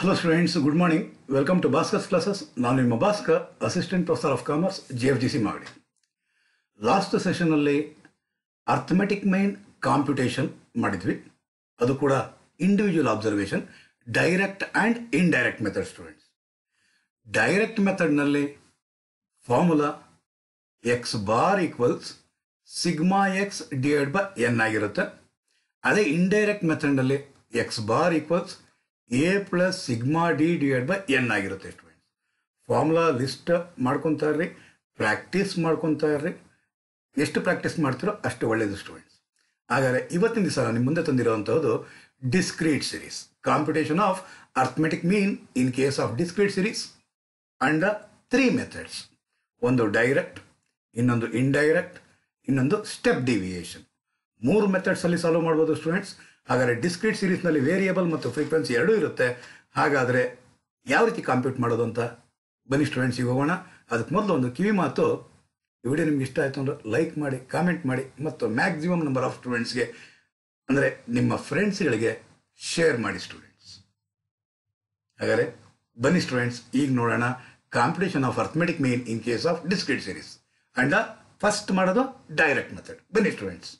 Hello friends, good morning. Welcome to Baskar's Classes. I am Baskar, Assistant Professor of Commerce, JFGC Magadi. Last session, alle, arithmetic main computation madidvi. Adu kuda individual observation, direct and indirect methods, students. Direct method nalle formula x bar equals sigma x divided by n. irutte. Adhe indirect method nalle x bar equals A plus sigma D divide by N ಆಗಿರುತ್ತೆ students formula list ಮಾಡ್ಕೊತಾ ಇರ್ರಿ practice ಮಾಡ್ಕೊತಾ ಇರ್ರಿ ಎಷ್ಟು practice ಮಾಡ್ತೀರೋ ಅಷ್ಟು ಒಳ್ಳೆಯದು students ಹಾಗಾದರೆ ಇವತ್ತಿನ ದಿವಸ ನಿಮ್ಮ ಮುಂದೆ ತಂದಿರುವಂಥದ್ದು discrete series computation of arithmetic mean in case of discrete series under three methods ಒಂದು ಡೈರೆಕ್ಟ್ ಇನ್ನೊಂದು ಇಂಡೈರೆಕ್ಟ್ ಇನ್ನೊಂದು ಸ್ಟೆಪ್ ಡಿವಿಯೇಷನ್ ಮೂರು ಮೆಥಡ್ಸಲ್ಲಿ ಸಾಲ್ವ್ ಮಾಡ್ಬೋದು ಸ್ಟೂಡೆಂಟ್ಸ್ ಆದರೆ ಡಿಸ್ಕ್ರೀಟ್ ಸೀರೀಸ್ನಲ್ಲಿ ವೇರಿಯಬಲ್ ಮತ್ತು ಫ್ರೀಕ್ವೆನ್ಸಿ ಎರಡೂ ಇರುತ್ತೆ ಹಾಗಾದರೆ ಯಾವ ರೀತಿ ಕಾಂಪ್ಯೂಟ್ ಮಾಡೋದು ಅಂತ ಬನ್ನಿ ಸ್ಟೂಡೆಂಟ್ಸಿಗೆ ಹೋಗೋಣ ಅದಕ್ಕೆ ಮೊದಲು ಒಂದು ಕಿವಿ ಮಾತು ಈ ವಿಡಿಯೋ ನಿಮ್ಗೆ ಇಷ್ಟ ಆಯಿತು ಅಂದರೆ ಲೈಕ್ ಮಾಡಿ ಕಾಮೆಂಟ್ ಮಾಡಿ ಮತ್ತು ಮ್ಯಾಕ್ಸಿಮಮ್ ನಂಬರ್ ಆಫ್ ಸ್ಟೂಡೆಂಟ್ಸ್ಗೆ ಅಂದರೆ ನಿಮ್ಮ ಫ್ರೆಂಡ್ಸ್ಗಳಿಗೆ ಶೇರ್ ಮಾಡಿ ಸ್ಟೂಡೆಂಟ್ಸ್ ಹಾಗಾದರೆ ಬನ್ನಿ ಸ್ಟೂಡೆಂಟ್ಸ್ ಈಗ ನೋಡೋಣ computation of arithmetic mean in case of discrete series and first ಮಾಡೋದು ಡೈರೆಕ್ಟ್ ಮೆಥಡ್ ಬನ್ನಿ ಸ್ಟೂಡೆಂಟ್ಸ್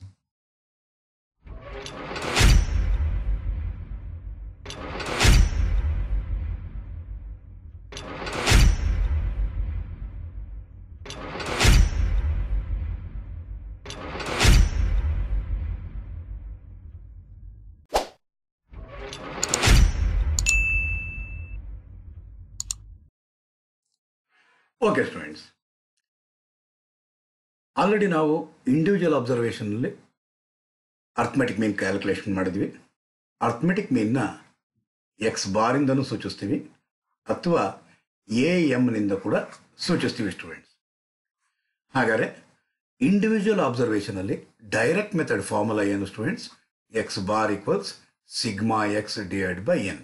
ಓಕೆ ಸ್ಟೂಡೆಂಟ್ಸ್ ಆಲ್ರೆಡಿ ನಾವು ಇಂಡಿವಿಜುವಲ್ ಅಬ್ಸರ್ವೇಷನಲ್ಲಿ ಅರ್ಥಮೆಟಿಕ್ ಮೀನ್ ಕ್ಯಾಲ್ಕುಲೇಷನ್ ಮಾಡಿದ್ವಿ ಅರ್ಥಮೆಟಿಕ್ ಮೀನ್ನ ಎಕ್ಸ್ ಬಾರಿಂದನೂ ಸೂಚಿಸ್ತೀವಿ ಅಥವಾ ಎ ಎಮ್ನಿಂದ ಕೂಡ ಸೂಚಿಸ್ತೀವಿ ಸ್ಟೂಡೆಂಟ್ಸ್ ಹಾಗಾದರೆ ಇಂಡಿವಿಜುವಲ್ ಅಬ್ಸರ್ವೇಷನಲ್ಲಿ ಡೈರೆಕ್ಟ್ ಮೆಥಡ್ ಫಾರ್ಮುಲಾ ಏನು students X bar equals sigma X divide by N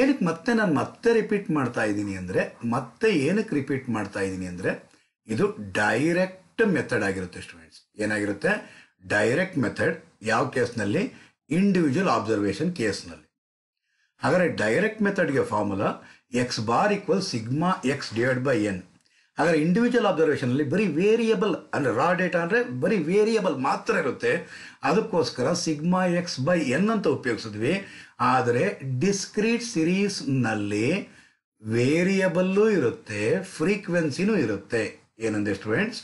ಏನಕ್ಕೆ ಮತ್ತೆ ನಾನು ಮತ್ತೆ ರಿಪೀಟ್ ಮಾಡ್ತಾ ಇದ್ದೀನಿ ಅಂದರೆ ಮತ್ತೆ ಏನಕ್ಕೆ ರಿಪೀಟ್ ಮಾಡ್ತಾ ಇದ್ದೀನಿ ಅಂದರೆ ಇದು ಡೈರೆಕ್ಟ್ ಮೆಥಡ್ ಆಗಿರುತ್ತೆ ಸ್ಟೂಡೆಂಟ್ಸ್ ಏನಾಗಿರುತ್ತೆ ಡೈರೆಕ್ಟ್ ಮೆಥಡ್ ಯಾವ ಕೇಸ್ನಲ್ಲಿ ಇಂಡಿವಿಜುವಲ್ ಆಬ್ಸರ್ವೇಷನ್ ಕೇಸ್ನಲ್ಲಿ ಹಾಗಾದರೆ ಡೈರೆಕ್ಟ್ ಮೆಥಡ್ಗೆ formula X bar equal sigma X divide by N ಆದರೆ ಇಂಡಿವಿಜುವಲ್ ಅಬ್ಸರ್ವೇಷನಲ್ಲಿ ಬರೀ ವೇರಿಯಬಲ್ ಅಂದರೆ ರಾ ಡೇಟಾ ಅಂದರೆ ಬರೀ ವೇರಿಯಬಲ್ ಮಾತ್ರ ಇರುತ್ತೆ ಅದಕ್ಕೋಸ್ಕರ ಸಿಗ್ಮಾ ಎಕ್ಸ್ ಬೈ ಎನ್ ಅಂತ ಉಪಯೋಗಿಸಿದ್ವಿ ಆದರೆ ಡಿಸ್ಕ್ರೀಟ್ ಸಿರೀಸ್ನಲ್ಲಿ ವೇರಿಯಬಲ್ಲೂ ಇರುತ್ತೆ ಫ್ರೀಕ್ವೆನ್ಸಿನೂ ಇರುತ್ತೆ ಏನಂದರೆ ಸ್ಟೂಡೆಂಟ್ಸ್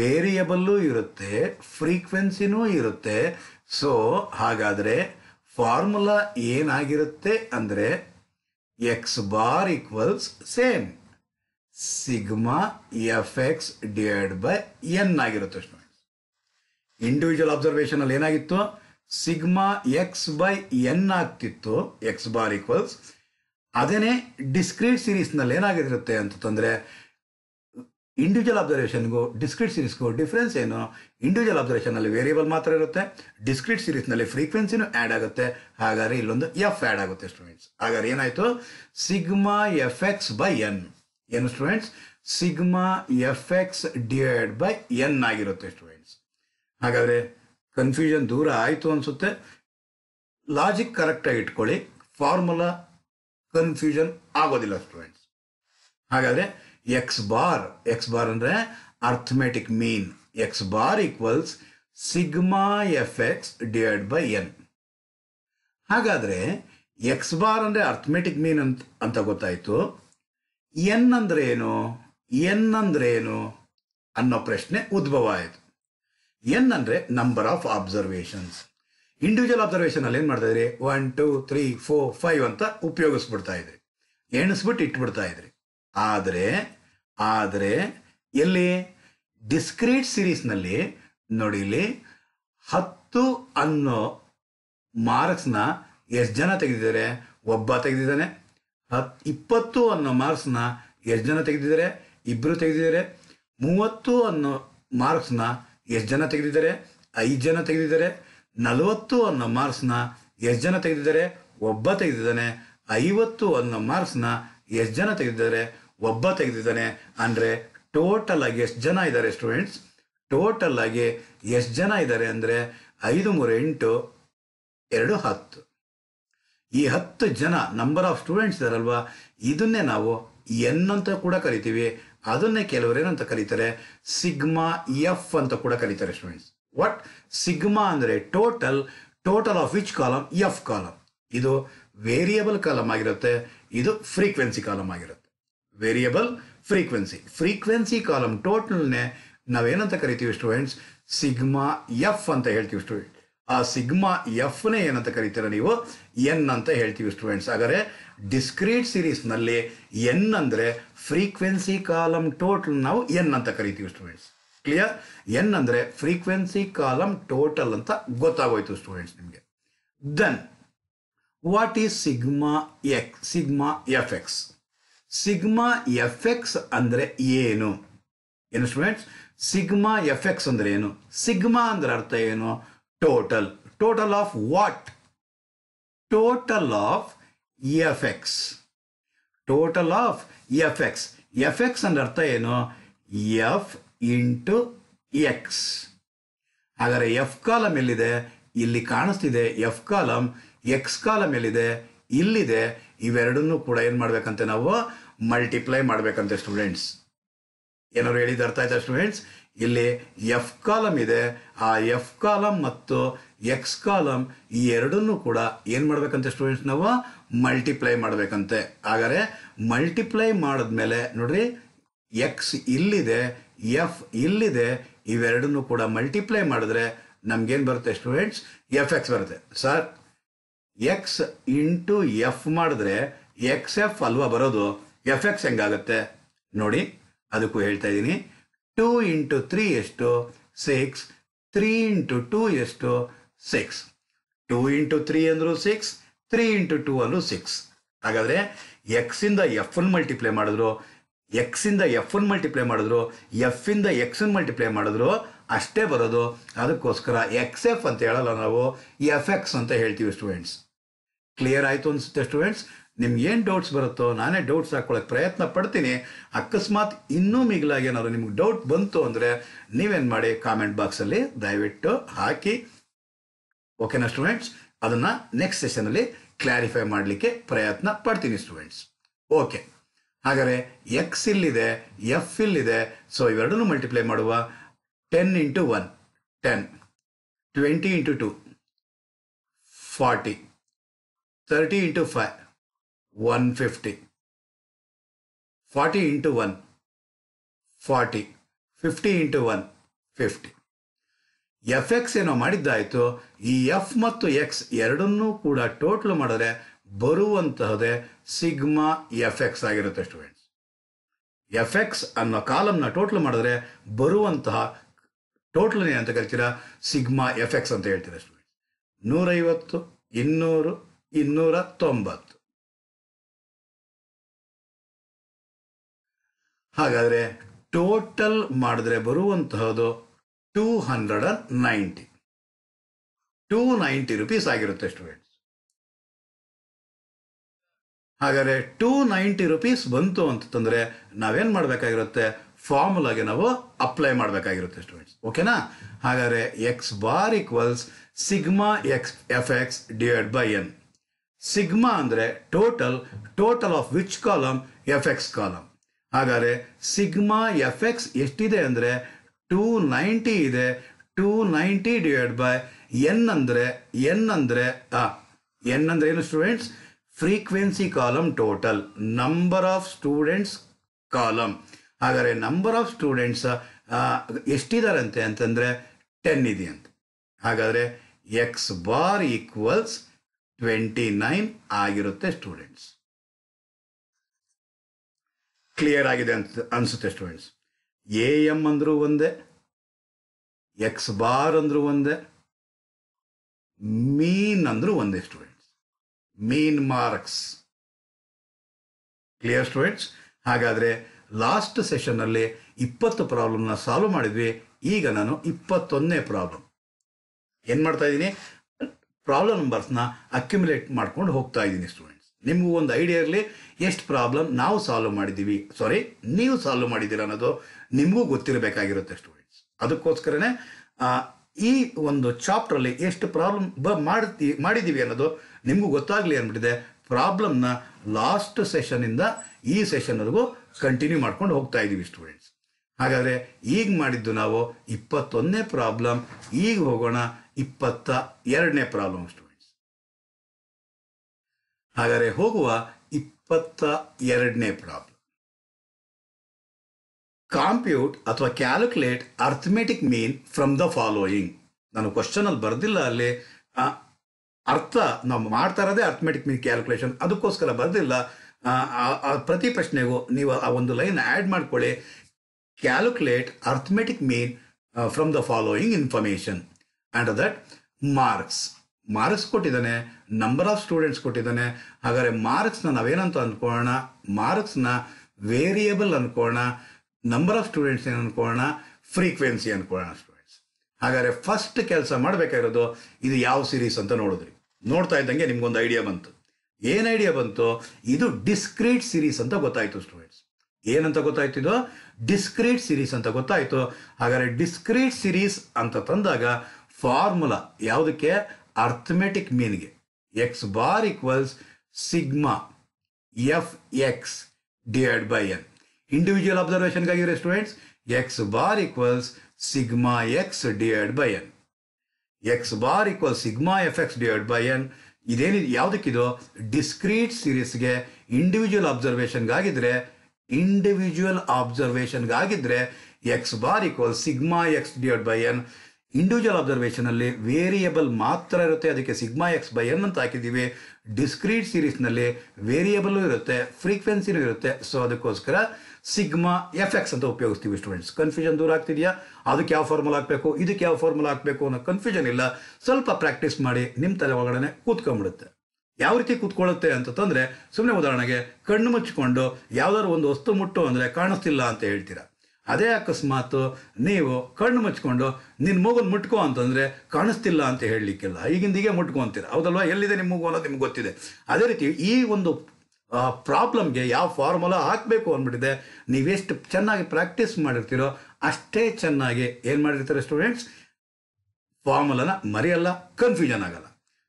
ವೇರಿಯಬಲ್ಲೂ ಇರುತ್ತೆ ಫ್ರೀಕ್ವೆನ್ಸಿನೂ ಇರುತ್ತೆ ಸೊ ಹಾಗಾದರೆ ಫಾರ್ಮುಲಾ ಏನಾಗಿರುತ್ತೆ ಅಂದರೆ X bar equals same sigma F X divide by N ಆಗಿರುತ್ತೆ ಸ್ಟೂಡೆಂಟ್ಸ್ ಇಂಡಿವಿಜುವಲ್ ಅಲ್ಲಿ ಏನಾಗಿತ್ತು ಸಿಗ್ಮಾ ಎಕ್ಸ್ ಬೈ ಎನ್ ಆಗ್ತಿತ್ತು ಎಕ್ಸ್ ಬಾರ್ ಈಕ್ವಲ್ಸ್ ಅದೇನೇ ಡಿಸ್ಕ್ರೀಟ್ ನಲ್ಲಿ ಏನಾಗಿರುತ್ತೆ ತಂದ್ರೆ ಇಂಡಿವಿಜುವಲ್ ಅಬ್ಸರ್ವೇಷನ್ಗೂ ಡಿಸ್ಕ್ರೀಟ್ ಸೀರೀಸ್ಗೂ ಡಿಫ್ರೆನ್ಸ್ ಏನು ಇಂಡಿವಿಜುವಲ್ ಅಲ್ಲಿ ವೇರಿಯಬಲ್ ಮಾತ್ರ ಇರುತ್ತೆ ಡಿಸ್ಕ್ರೀಟ್ ನಲ್ಲಿ ಫ್ರೀಕ್ವೆನ್ಸಿನೂ ಆ್ಯಡ್ ಆಗುತ್ತೆ ಹಾಗಾದ್ರೆ ಇಲ್ಲೊಂದು ಎಫ್ ಆ್ಯಡ್ ಆಗುತ್ತೆ ಸ್ಟೂಡೆಂಟ್ಸ್ ಹಾಗಾದ್ರೆ ಏನಾಯ್ತು sigma F X by N ಏನು students sigma F X divide by N ಆಗಿರುತ್ತೆ ಸ್ಟೂಡೆಂಟ್ಸ್ ಹಾಗಾದರೆ ಕನ್ಫ್ಯೂಷನ್ ದೂರ ಆಯಿತು ಅನಿಸುತ್ತೆ ಲಾಜಿಕ್ ಕರೆಕ್ಟಾಗಿ ಇಟ್ಕೊಳ್ಳಿ ಫಾರ್ಮುಲಾ ಕನ್ಫ್ಯೂಷನ್ ಆಗೋದಿಲ್ಲ ಸ್ಟೂಡೆಂಟ್ಸ್ ಹಾಗಾದರೆ ಎಕ್ಸ್ ಬಾರ್ ಎಕ್ಸ್ ಬಾರ್ ಅಂದರೆ arithmetic mean X bar equals sigma F X divide by N ಹಾಗಾದರೆ ಎಕ್ಸ್ ಬಾರ್ ಅಂದರೆ ಅರ್ಥಮೆಟಿಕ್ ಮೀನ್ ಅಂತ ಅಂತ ಗೊತ್ತಾಯಿತು ಎನ್ ಅಂದ್ರೇನು ಎನ್ ಏನು ಅನ್ನೋ ಪ್ರಶ್ನೆ ಉದ್ಭವ ಆಯಿತು N number of observations individual observation ಅಲ್ಲಿ ಏನು ಮಾಡ್ತಾ ಇದ್ರಿ one two three four five ಅಂತ ಉಪಯೋಗಿಸ್ಬಿಡ್ತಾ ಇದ್ರಿ ಎಣಿಸ್ಬಿಟ್ಟು ಇಟ್ಬಿಡ್ತಾ ಇದ್ರಿ ಆದರೆ ಆದರೆ ಎಲ್ಲಿ ಡಿಸ್ಕ್ರೀಟ್ ಸಿರೀಸ್ನಲ್ಲಿ ನೋಡಿಲಿ ಹತ್ತು ಅನ್ನೋ ಮಾರ್ಕ್ಸ್ನ ಎಷ್ಟು ಜನ ತೆಗೆದಿದ್ದಾರೆ ಒಬ್ಬ ತೆಗೆದಿದ್ದಾನೆ ಇಪ್ಪತ್ತು ಅನ್ನೋ ಮಾರ್ಕ್ಸ್ನ ಎಷ್ಟು ಜನ ತೆಗೆದಿದ್ದಾರೆ ಇಬ್ಬರು ತೆಗೆದಿದ್ದಾರೆ ಮೂವತ್ತು ಅನ್ನೋ ಮಾರ್ಕ್ಸ್ನ ಎಷ್ಟು ಜನ ತೆಗೆದಿದ್ದಾರೆ ಐದು ಜನ ತೆಗೆದಿದ್ದಾರೆ ನಲವತ್ತು ಅನ್ನೋ ಮಾರ್ಕ್ಸ್ನ ಎಷ್ಟು ಜನ ತೆಗೆದಿದ್ದಾರೆ ಒಬ್ಬ ತೆಗೆದಿದ್ದಾನೆ ಐವತ್ತು ಅನ್ನೋ ಮಾರ್ಕ್ಸ್ನ ಎಷ್ಟು ಜನ ತೆಗೆದಿದ್ದಾರೆ ಒಬ್ಬ ತೆಗೆದಿದ್ದಾನೆ ಅಂದರೆ ಟೋಟಲ್ ಆಗಿ ಎಷ್ಟು ಜನ ಇದ್ದಾರೆ ಸ್ಟೂಡೆಂಟ್ಸ್ ಟೋಟಲ್ ಆಗಿ ಎಷ್ಟು ಜನ ಇದ್ದಾರೆ ಅಂದರೆ ಐದು ಮೂರು ಎಂಟು ಎರಡು ಹತ್ತು ಈ ಹತ್ತು ಜನ ನಂಬರ್ ಆಫ್ ಸ್ಟೂಡೆಂಟ್ಸ್ ಇದಾರಲ್ವಾ ಇದನ್ನೇ ನಾವು ಎನ್ ಅಂತ ಕೂಡ ಕರಿತೀವಿ ಅದನ್ನೇ ಏನಂತ ಕರೀತಾರೆ ಸಿಗ್ಮಾ ಎಫ್ ಅಂತ ಕೂಡ ಕರೀತಾರೆ ಸ್ಟೂಡೆಂಟ್ಸ್ ವಾಟ್ ಸಿಗ್ಮಾ ಅಂದರೆ total total of which column F column ಇದು ವೇರಿಯಬಲ್ ಕಾಲಮ್ ಆಗಿರುತ್ತೆ ಇದು ಫ್ರೀಕ್ವೆನ್ಸಿ ಕಾಲಮ್ ಆಗಿರುತ್ತೆ ವೇರಿಯಬಲ್ ಫ್ರೀಕ್ವೆನ್ಸಿ ಫ್ರೀಕ್ವೆನ್ಸಿ ಕಾಲಮ್ ಟೋಟಲ್ನೇ ನಾವೇನಂತ ಕರಿತೀವಿ ಸ್ಟೂಡೆಂಟ್ಸ್ ಸಿಗ್ಮಾ ಎಫ್ ಅಂತ ಹೇಳ್ತೀವಿ ಸ್ಟೂಡೆಂಟ್ ಆ ಸಿಗ್ಮಾ ಎಫ್ನೇ ಏನಂತ ಕರಿತೀರ ನೀವು ಎನ್ ಅಂತ ಹೇಳ್ತೀವಿ ಸ್ಟೂಡೆಂಟ್ಸ್ ಹಾಗಾದರೆ ಡಿಸ್ಕ್ರೀಟ್ ಸೀರೀಸ್ನಲ್ಲಿ ಎನ್ ಅಂದರೆ ಫ್ರೀಕ್ವೆನ್ಸಿ ಕಾಲಮ್ ಟೋಟಲ್ ನಾವು ಎನ್ ಅಂತ ಕರಿತೀವಿ ಸ್ಟೂಡೆಂಟ್ಸ್ ಕ್ಲಿಯರ್ ಎನ್ ಅಂದರೆ ಫ್ರೀಕ್ವೆನ್ಸಿ ಕಾಲಮ್ ಟೋಟಲ್ ಅಂತ ಗೊತ್ತಾಗೋಯ್ತು ಸ್ಟೂಡೆಂಟ್ಸ್ ನಿಮಗೆ then what is sigma X sigma F X sigma F X ಅಂದರೆ ಏನು ಏನು ಸ್ಟೂಡೆಂಟ್ಸ್ ಸಿಗ್ಮಾ ಎಫ್ ಎಕ್ಸ್ ಅಂದರೆ ಏನು ಸಿಗ್ಮಾ ಅಂದ್ರೆ ಅರ್ಥ ಏನು total total of Total of what? Total of fx. F X F X ಅಂದ್ರೆ ಅರ್ಥ ಏನು ಎಫ್ ಇಂಟು ಎಕ್ಸ್ ಹಾಗಾದರೆ ಎಫ್ ಕಾಲಮ್ ಎಲ್ಲಿದೆ ಇಲ್ಲಿ ಕಾಣಿಸ್ತಿದೆ ಎಫ್ ಕಾಲಮ್ ಎಕ್ಸ್ ಕಾಲಮ್ ಎಲ್ಲಿದೆ ಇಲ್ಲಿದೆ ಇವೆರಡನ್ನೂ ಕೂಡ ಏನು ಮಾಡ್ಬೇಕಂತೆ ನಾವು ಮಲ್ಟಿಪ್ಲೈ ಮಾಡ್ಬೇಕಂತೆ ಸ್ಟೂಡೆಂಟ್ಸ್ ಏನಾದ್ರು ಹೇಳಿದ ಅರ್ಥ ಆಯ್ತಾ ಸ್ಟೂಡೆಂಟ್ಸ್ ಇಲ್ಲಿ ಎಫ್ ಕಾಲಮ್ ಇದೆ ಆ ಎಫ್ ಕಾಲಮ್ ಮತ್ತು ಎಕ್ಸ್ ಕಾಲಮ್ ಈ ಎರಡನ್ನೂ ಕೂಡ ಏನು ಮಾಡಬೇಕಂತೆ ಸ್ಟೂಡೆಂಟ್ಸ್ ನಾವು ಮಲ್ಟಿಪ್ಲೈ ಮಾಡಬೇಕಂತೆ ಹಾಗಾದರೆ ಮಲ್ಟಿಪ್ಲೈ ಮಾಡಿದ್ಮೇಲೆ ನೋಡ್ರಿ ಎಕ್ಸ್ ಇಲ್ಲಿದೆ ಎಫ್ ಇಲ್ಲಿದೆ ಇವೆರಡನ್ನು ಕೂಡ ಮಲ್ಟಿಪ್ಲೈ ಮಾಡಿದ್ರೆ ನಮ್ಗೇನು ಬರುತ್ತೆ ಸ್ಟೂಡೆಂಟ್ಸ್ ಎಫ್ ಎಕ್ಸ್ ಬರುತ್ತೆ ಸರ್ ಎಕ್ಸ್ ಇಂಟು ಎಫ್ ಮಾಡಿದ್ರೆ ಎಕ್ಸ್ ಎಫ್ ಅಲ್ವಾ ಬರೋದು ಎಫ್ ಎಕ್ಸ್ ಹೆಂಗಾಗತ್ತೆ ನೋಡಿ ಅದಕ್ಕೂ ಹೇಳ್ತಾ ಇದ್ದೀನಿ ಟೂ ಇಂಟು ತ್ರೀ ಎಷ್ಟು ಸಿಕ್ಸ್ ತ್ರೀ ಇಂಟು ಟೂ ಎಷ್ಟು ಸಿಕ್ಸ್ ಟೂ ಇಂಟು ತ್ರೀ ಅಂದರೂ ಸಿಕ್ಸ್ ತ್ರೀ ಇಂಟು ಟೂ ಅಲ್ಲೂ ಸಿಕ್ಸ್ ಹಾಗಾದರೆ ಎಕ್ಸಿಂದ ಎಫನ್ ಮಲ್ಟಿಪ್ಲೈ ಮಾಡಿದ್ರು ಎಕ್ಸಿಂದ ಎಫನ್ ಮಲ್ಟಿಪ್ಲೈ ಮಾಡಿದ್ರು ಎಫಿಂದ ಎಕ್ಸನ್ ಮಲ್ಟಿಪ್ಲೈ ಮಾಡಿದ್ರು ಅಷ್ಟೇ ಬರೋದು ಅದಕ್ಕೋಸ್ಕರ ಎಕ್ಸ್ ಎಫ್ ಅಂತ ಹೇಳಲ್ಲ ನಾವು ಎಫ್ ಎಕ್ಸ್ ಅಂತ ಹೇಳ್ತೀವಿ ಸ್ಟೂಡೆಂಟ್ಸ್ ಕ್ಲಿಯರ್ ಆಯಿತು ಅನಿಸುತ್ತೆ ಸ್ಟೂಡೆಂಟ್ಸ್ ನಿಮ್ಗೆ ಏನು ಡೌಟ್ಸ್ ಬರುತ್ತೋ ನಾನೇ ಡೌಟ್ಸ್ ಹಾಕೊಳ್ಳೋಕೆ ಪ್ರಯತ್ನ ಪಡ್ತೀನಿ ಅಕಸ್ಮಾತ್ ಇನ್ನೂ ಮಿಗಿಲಾಗಿ ಏನಾದ್ರು ನಿಮ್ಗೆ ಡೌಟ್ ಬಂತು ಅಂದರೆ ನೀವೇನು ಮಾಡಿ ಕಾಮೆಂಟ್ ಬಾಕ್ಸಲ್ಲಿ ದಯವಿಟ್ಟು ಹಾಕಿ ಓಕೆನಾ ಸ್ಟೂಡೆಂಟ್ಸ್ ಅದನ್ನು ನೆಕ್ಸ್ಟ್ ಸೆಷನಲ್ಲಿ ಕ್ಲಾರಿಫೈ ಮಾಡಲಿಕ್ಕೆ ಪ್ರಯತ್ನ ಪಡ್ತೀನಿ ಸ್ಟೂಡೆಂಟ್ಸ್ ಓಕೆ ಹಾಗಾದರೆ ಎಕ್ಸ್ ಇಲ್ಲಿದೆ ಎಫ್ ಇಲ್ಲಿದೆ ಸೊ ಇವೆರಡನ್ನೂ ಮಲ್ಟಿಪ್ಲೈ ಮಾಡುವ ten into one ten twenty into two forty thirty into five one fifty forty into one forty fifty into one fifty F X ಏನೋ ಮಾಡಿದ್ದಾಯಿತು ಈ ಎಫ್ ಮತ್ತು ಎಕ್ಸ್ ಎರಡನ್ನೂ ಕೂಡ ಟೋಟ್ಲ್ ಮಾಡಿದ್ರೆ ಬರುವಂತಹದೇ ಸಿಗ್ಮಾ ಎಫ್ ಎಕ್ಸ್ ಆಗಿರುತ್ತೆ ಸ್ಟೂಡೆಂಟ್ಸ್ ಎಫ್ ಎಕ್ಸ್ ಅನ್ನೋ ಕಾಲಮ್ನ ಟೋಟಲ್ ಮಾಡಿದ್ರೆ ಬರುವಂತಹ ಟೋಟಲ್ ಏನಂತ ಕರಿತೀರಾ ಸಿಗ್ಮಾ ಎಫ್ ಎಕ್ಸ್ ಅಂತ ಹೇಳ್ತೀರಾ ಸ್ಟೂಡೆಂಟ್ಸ್ ನೂರೈವತ್ತು ಇನ್ನೂರು ಇನ್ನೂರ ತೊಂಬತ್ತು ಹಾಗಾದರೆ ಟೋಟಲ್ ಮಾಡಿದ್ರೆ ಬರುವಂತಹದ್ದು two hundred and ninety two ninety rupees ಆಗಿರುತ್ತೆ ಸ್ಟೂಡೆಂಟ್ಸ್ ಹಾಗಾದರೆ ಟೂ ನೈಂಟಿ ರುಪೀಸ್ ಬಂತು ಅಂತಂದರೆ ನಾವೇನು ಮಾಡಬೇಕಾಗಿರುತ್ತೆ ಫಾರ್ಮುಲಾಗೆ ನಾವು ಅಪ್ಲೈ ಮಾಡಬೇಕಾಗಿರುತ್ತೆ ಸ್ಟೂಡೆಂಟ್ಸ್ ಓಕೆನಾ ಹಾಗಾದರೆ X bar equals sigma X F X divide by N sigma ಅಂದರೆ total total of which column F X column ಹಾಗಾದರೆ ಸಿಗ್ಮಾ ಎಫ್ ಎಕ್ಸ್ ಎಷ್ಟಿದೆ ಅಂದರೆ ಟೂ ನೈಂಟಿ ಇದೆ two ninety divide by N ಅಂದರೆ N ಅಂದರೆ N ಅಂದರೆ ಏನು students frequency column total number of students column ಹಾಗಾದರೆ ನಂಬರ್ ಆಫ್ ಸ್ಟೂಡೆಂಟ್ಸ್ ಎಷ್ಟಿದಾರಂತೆ ಅಂತಂದರೆ ಟೆನ್ ಇದೆ ಅಂತ ಹಾಗಾದರೆ X bar equals twenty nine ಆಗಿರುತ್ತೆ ಸ್ಟೂಡೆಂಟ್ಸ್ ಕ್ಲಿಯರ್ ಆಗಿದೆ ಅಂತ ಅನಿಸುತ್ತೆ ಸ್ಟೂಡೆಂಟ್ಸ್ ಎ ಎಮ್ ಅಂದರೂ ಒಂದೇ ಎಕ್ಸ್ ಬಾರ್ ಅಂದರೂ ಒಂದೇ ಮೀನ್ ಅಂದರೂ ಒಂದೇ students mean marks clear students ಹಾಗಾದರೆ ಲಾಸ್ಟ್ ಸೆಷನ್ನಲ್ಲಿ ಇಪ್ಪತ್ತು ಪ್ರಾಬ್ಲಮ್ನ ಸಾಲ್ವ್ ಮಾಡಿದ್ವಿ ಈಗ ನಾನು ಇಪ್ಪತ್ತೊಂದನೇ ಪ್ರಾಬ್ಲಮ್ ಏನು ಮಾಡ್ತಾ ಇದ್ದೀನಿ ಪ್ರಾಬ್ಲಮ್ ನಂಬರ್ಸ್ನ ಅಕ್ಯುಮುಲೇಟ್ ಮಾಡ್ಕೊಂಡು ಹೋಗ್ತಾ ಇದ್ದೀನಿ ಸ್ಟೂಡೆಂಟ್ ನಿಮಗೂ ಒಂದು ಐಡಿಯಾ ಇರಲಿ ಎಷ್ಟು ಪ್ರಾಬ್ಲಮ್ ನಾವು ಸಾಲ್ವ್ ಮಾಡಿದ್ದೀವಿ ಸಾರಿ ನೀವು ಸಾಲ್ವ್ ಮಾಡಿದ್ದೀರ ಅನ್ನೋದು ನಿಮಗೂ ಗೊತ್ತಿರಬೇಕಾಗಿರುತ್ತೆ ಸ್ಟೂಡೆಂಟ್ಸ್ ಅದಕ್ಕೋಸ್ಕರನೇ ಈ ಒಂದು ಚಾಪ್ಟ್ರಲ್ಲಿ ಎಷ್ಟು ಪ್ರಾಬ್ಲಮ್ ಬ ಮಾಡಿ ಮಾಡಿದ್ದೀವಿ ಅನ್ನೋದು ನಿಮಗೂ ಗೊತ್ತಾಗಲಿ ಅಂದ್ಬಿಟ್ಟಿದೆ ಪ್ರಾಬ್ಲಮ್ನ ಲಾಸ್ಟ್ ಸೆಷನ್ನಿಂದ ಈ ಸೆಷನ್ವರೆಗೂ ಕಂಟಿನ್ಯೂ ಮಾಡ್ಕೊಂಡು ಹೋಗ್ತಾ ಇದ್ದೀವಿ ಸ್ಟೂಡೆಂಟ್ಸ್ ಹಾಗಾದರೆ ಈಗ ಮಾಡಿದ್ದು ನಾವು ಇಪ್ಪತ್ತೊಂದನೇ ಪ್ರಾಬ್ಲಮ್ ಈಗ ಹೋಗೋಣ ಇಪ್ಪತ್ತ ಎರಡನೇ ಪ್ರಾಬ್ಲಮ್ ಸ್ಟೂಡೆಂಟ್ಸ್ ಹಾಗಾದರೆ ಹೋಗುವ ಇಪ್ಪತ್ತ ಎರಡನೇ ಪ್ರಾಬ್ಲಮ್ ಕಾಂಪ್ಯೂಟ್ ಅಥವಾ calculate arithmetic mean from the following ನಾನು ಕ್ವಶನ್ ಅಲ್ಲಿ ಬರ್ದಿಲ್ಲ ಅಲ್ಲಿ ಅರ್ಥ ನಾವು ಮಾಡ್ತಾ ಇರೋದೇ ಅರ್ಥಮೆಟಿಕ್ ಮೀನ್ ಕ್ಯಾಲ್ಕುಲೇಷನ್ ಅದಕ್ಕೋಸ್ಕರ ಬರ್ದಿಲ್ಲ ಪ್ರತಿ ಪ್ರಶ್ನೆಗೂ ನೀವು ಆ ಒಂದು ಲೈನ್ ಆ್ಯಡ್ ಮಾಡ್ಕೊಳ್ಳಿ calculate arithmetic mean from the following information and that marks marks ಕೊಟ್ಟಿದ್ದಾನೆ ನಂಬರ್ ಆಫ್ ಸ್ಟೂಡೆಂಟ್ಸ್ ಕೊಟ್ಟಿದ್ದಾನೆ ಹಾಗಾದರೆ ಮಾರ್ಕ್ಸ್ನ ನಾವೇನಂತ ಮಾರ್ಕ್ಸ್ ನ ವೇರಿಯೇಬಲ್ ಅನ್ಕೋಣ ನಂಬರ್ ಆಫ್ ಸ್ಟೂಡೆಂಟ್ಸ್ ಏನು ಅನ್ಕೊಳ್ಳೋಣ ಫ್ರೀಕ್ವೆನ್ಸಿ ಅನ್ಕೋಣ ಸ್ಟೂಡೆಂಟ್ಸ್ ಹಾಗಾದ್ರೆ ಫಸ್ಟ್ ಕೆಲಸ ಮಾಡಬೇಕಾಗಿರೋದು ಇದು ಯಾವ ಸೀರೀಸ್ ಅಂತ ನೋಡಿದ್ರಿ ನೋಡ್ತಾ ಇದ್ದಂಗೆ ನಿಮ್ಗೊಂದು ಐಡಿಯಾ ಬಂತು ಏನು ಐಡಿಯಾ ಬಂತು ಇದು ಡಿಸ್ಕ್ರೀಟ್ ಸೀರೀಸ್ ಅಂತ ಗೊತ್ತಾಯಿತು ಸ್ಟೂಡೆಂಟ್ಸ್ ಏನಂತ ಗೊತ್ತಾಯ್ತು ಇದು ಡಿಸ್ಕ್ರೀಟ್ ಸೀರೀಸ್ ಅಂತ ಗೊತ್ತಾಯಿತು ಹಾಗಾದ್ರೆ ಡಿಸ್ಕ್ರೀಟ್ ಸೀರೀಸ್ ಅಂತ ತಂದಾಗ ಫಾರ್ಮುಲಾ ಯಾವುದಕ್ಕೆ arithmetic meaning. x bar equals sigma fx divided by n. Individual observation का ये students x bar equals sigma x divided by n. x bar equals sigma fx divided by n. ಇದೇನು ಯಾವುದಕ್ಕಿದೋ discrete ಸೀರೀಸ್ಗೆ individual ಅಬ್ಸರ್ವೇಷನ್ಗಾಗಿದ್ರೆ individual ಅಬ್ಸರ್ವೇಷನ್ಗಾಗಿದ್ರೆ x bar equal sigma X divide by n individual ಅಬ್ಸರ್ವೇಷನಲ್ಲಿ variable ಮಾತ್ರ ಇರುತ್ತೆ ಅದಕ್ಕೆ ಸಿಗ್ಮಾ ಎಕ್ಸ್ ಬೈ ಎನ್ ಅಂತ ಹಾಕಿದ್ದೀವಿ ಡಿಸ್ಕ್ರೀಟ್ ಸೀರೀಸ್ನಲ್ಲಿ ವೇರಿಯೇಬಲ್ಲೂ ಇರುತ್ತೆ ಫ್ರೀಕ್ವೆನ್ಸಿನೂ ಇರುತ್ತೆ ಸೊ ಅದಕ್ಕೋಸ್ಕರ ಸಿಗ್ಮಾ ಎಫ್ ಎಕ್ಸ್ ಅಂತ ಉಪಯೋಗಿಸ್ತೀವಿ ಸ್ಟೂಡೆಂಟ್ಸ್ ಕನ್ಫ್ಯೂಷನ್ ದೂರ ಆಗ್ತಿದೆಯಾ ಅದಕ್ಕೆ ಯಾವ ಫಾರ್ಮುಲಾ ಹಾಕಬೇಕು ಇದಕ್ಕೆ ಯಾವ ಫಾರ್ಮುಲಾ ಹಾಕಬೇಕು ಅನ್ನೋ ಕನ್ಫ್ಯೂಷನ್ ಇಲ್ಲ ಸ್ವಲ್ಪ ಪ್ರಾಕ್ಟೀಸ್ ಮಾಡಿ ನಿಮ್ಮ ತಲೆ ಒಳಗಡೆ ಕೂತ್ಕೊಂಡ್ಬಿಡುತ್ತೆ ಯಾವ ರೀತಿ ಕೂತ್ಕೊಳ್ಳುತ್ತೆ ಅಂತಂದರೆ ಸುಮ್ಮನೆ ಉದಾಹರಣೆಗೆ ಕಣ್ಣು ಮುಚ್ಚಿಕೊಂಡು ಯಾವ್ದಾದ್ರು ಒಂದು ವಸ್ತು ಮುಟ್ಟು ಅಂದರೆ ಕಾಣಿಸ್ತಿಲ್ಲ ಅಂತ ಹೇಳ್ತೀರಾ ಅದೇ ಅಕಸ್ಮಾತು ನೀವು ಕಣ್ಣು ಮುಚ್ಕೊಂಡು ನಿನ್ನ ಮಗುನ ಮುಟ್ಕೋ ಅಂತಂದರೆ ಕಾಣಿಸ್ತಿಲ್ಲ ಅಂತ ಹೇಳಲಿಕ್ಕಿಲ್ಲ ಈಗಿಂದಿಗೆ ಮುಟ್ಕೋ ಅಂತೀರ ಹೌದಲ್ವಾ ಎಲ್ಲಿದೆ ನಿಮ್ಮ ಮಗು ಅನ್ನೋದು ನಿಮ್ಗೆ ಗೊತ್ತಿದೆ ಅದೇ ರೀತಿ ಈ ಒಂದು ಪ್ರಾಬ್ಲಮ್ಗೆ ಯಾವ ಫಾರ್ಮುಲಾ ಹಾಕಬೇಕು ಅಂದ್ಬಿಟ್ಟಿದೆ ನೀವೆಷ್ಟು ಚೆನ್ನಾಗಿ ಪ್ರಾಕ್ಟೀಸ್ ಮಾಡಿರ್ತೀರೋ ಅಷ್ಟೇ ಚೆನ್ನಾಗಿ ಏನು ಮಾಡಿರ್ತಾರೆ ಸ್ಟೂಡೆಂಟ್ಸ್ ಫಾರ್ಮುಲಾನ ಮರೆಯಲ್ಲ ಕನ್ಫ್ಯೂಷನ್ ಆಗಲ್ಲ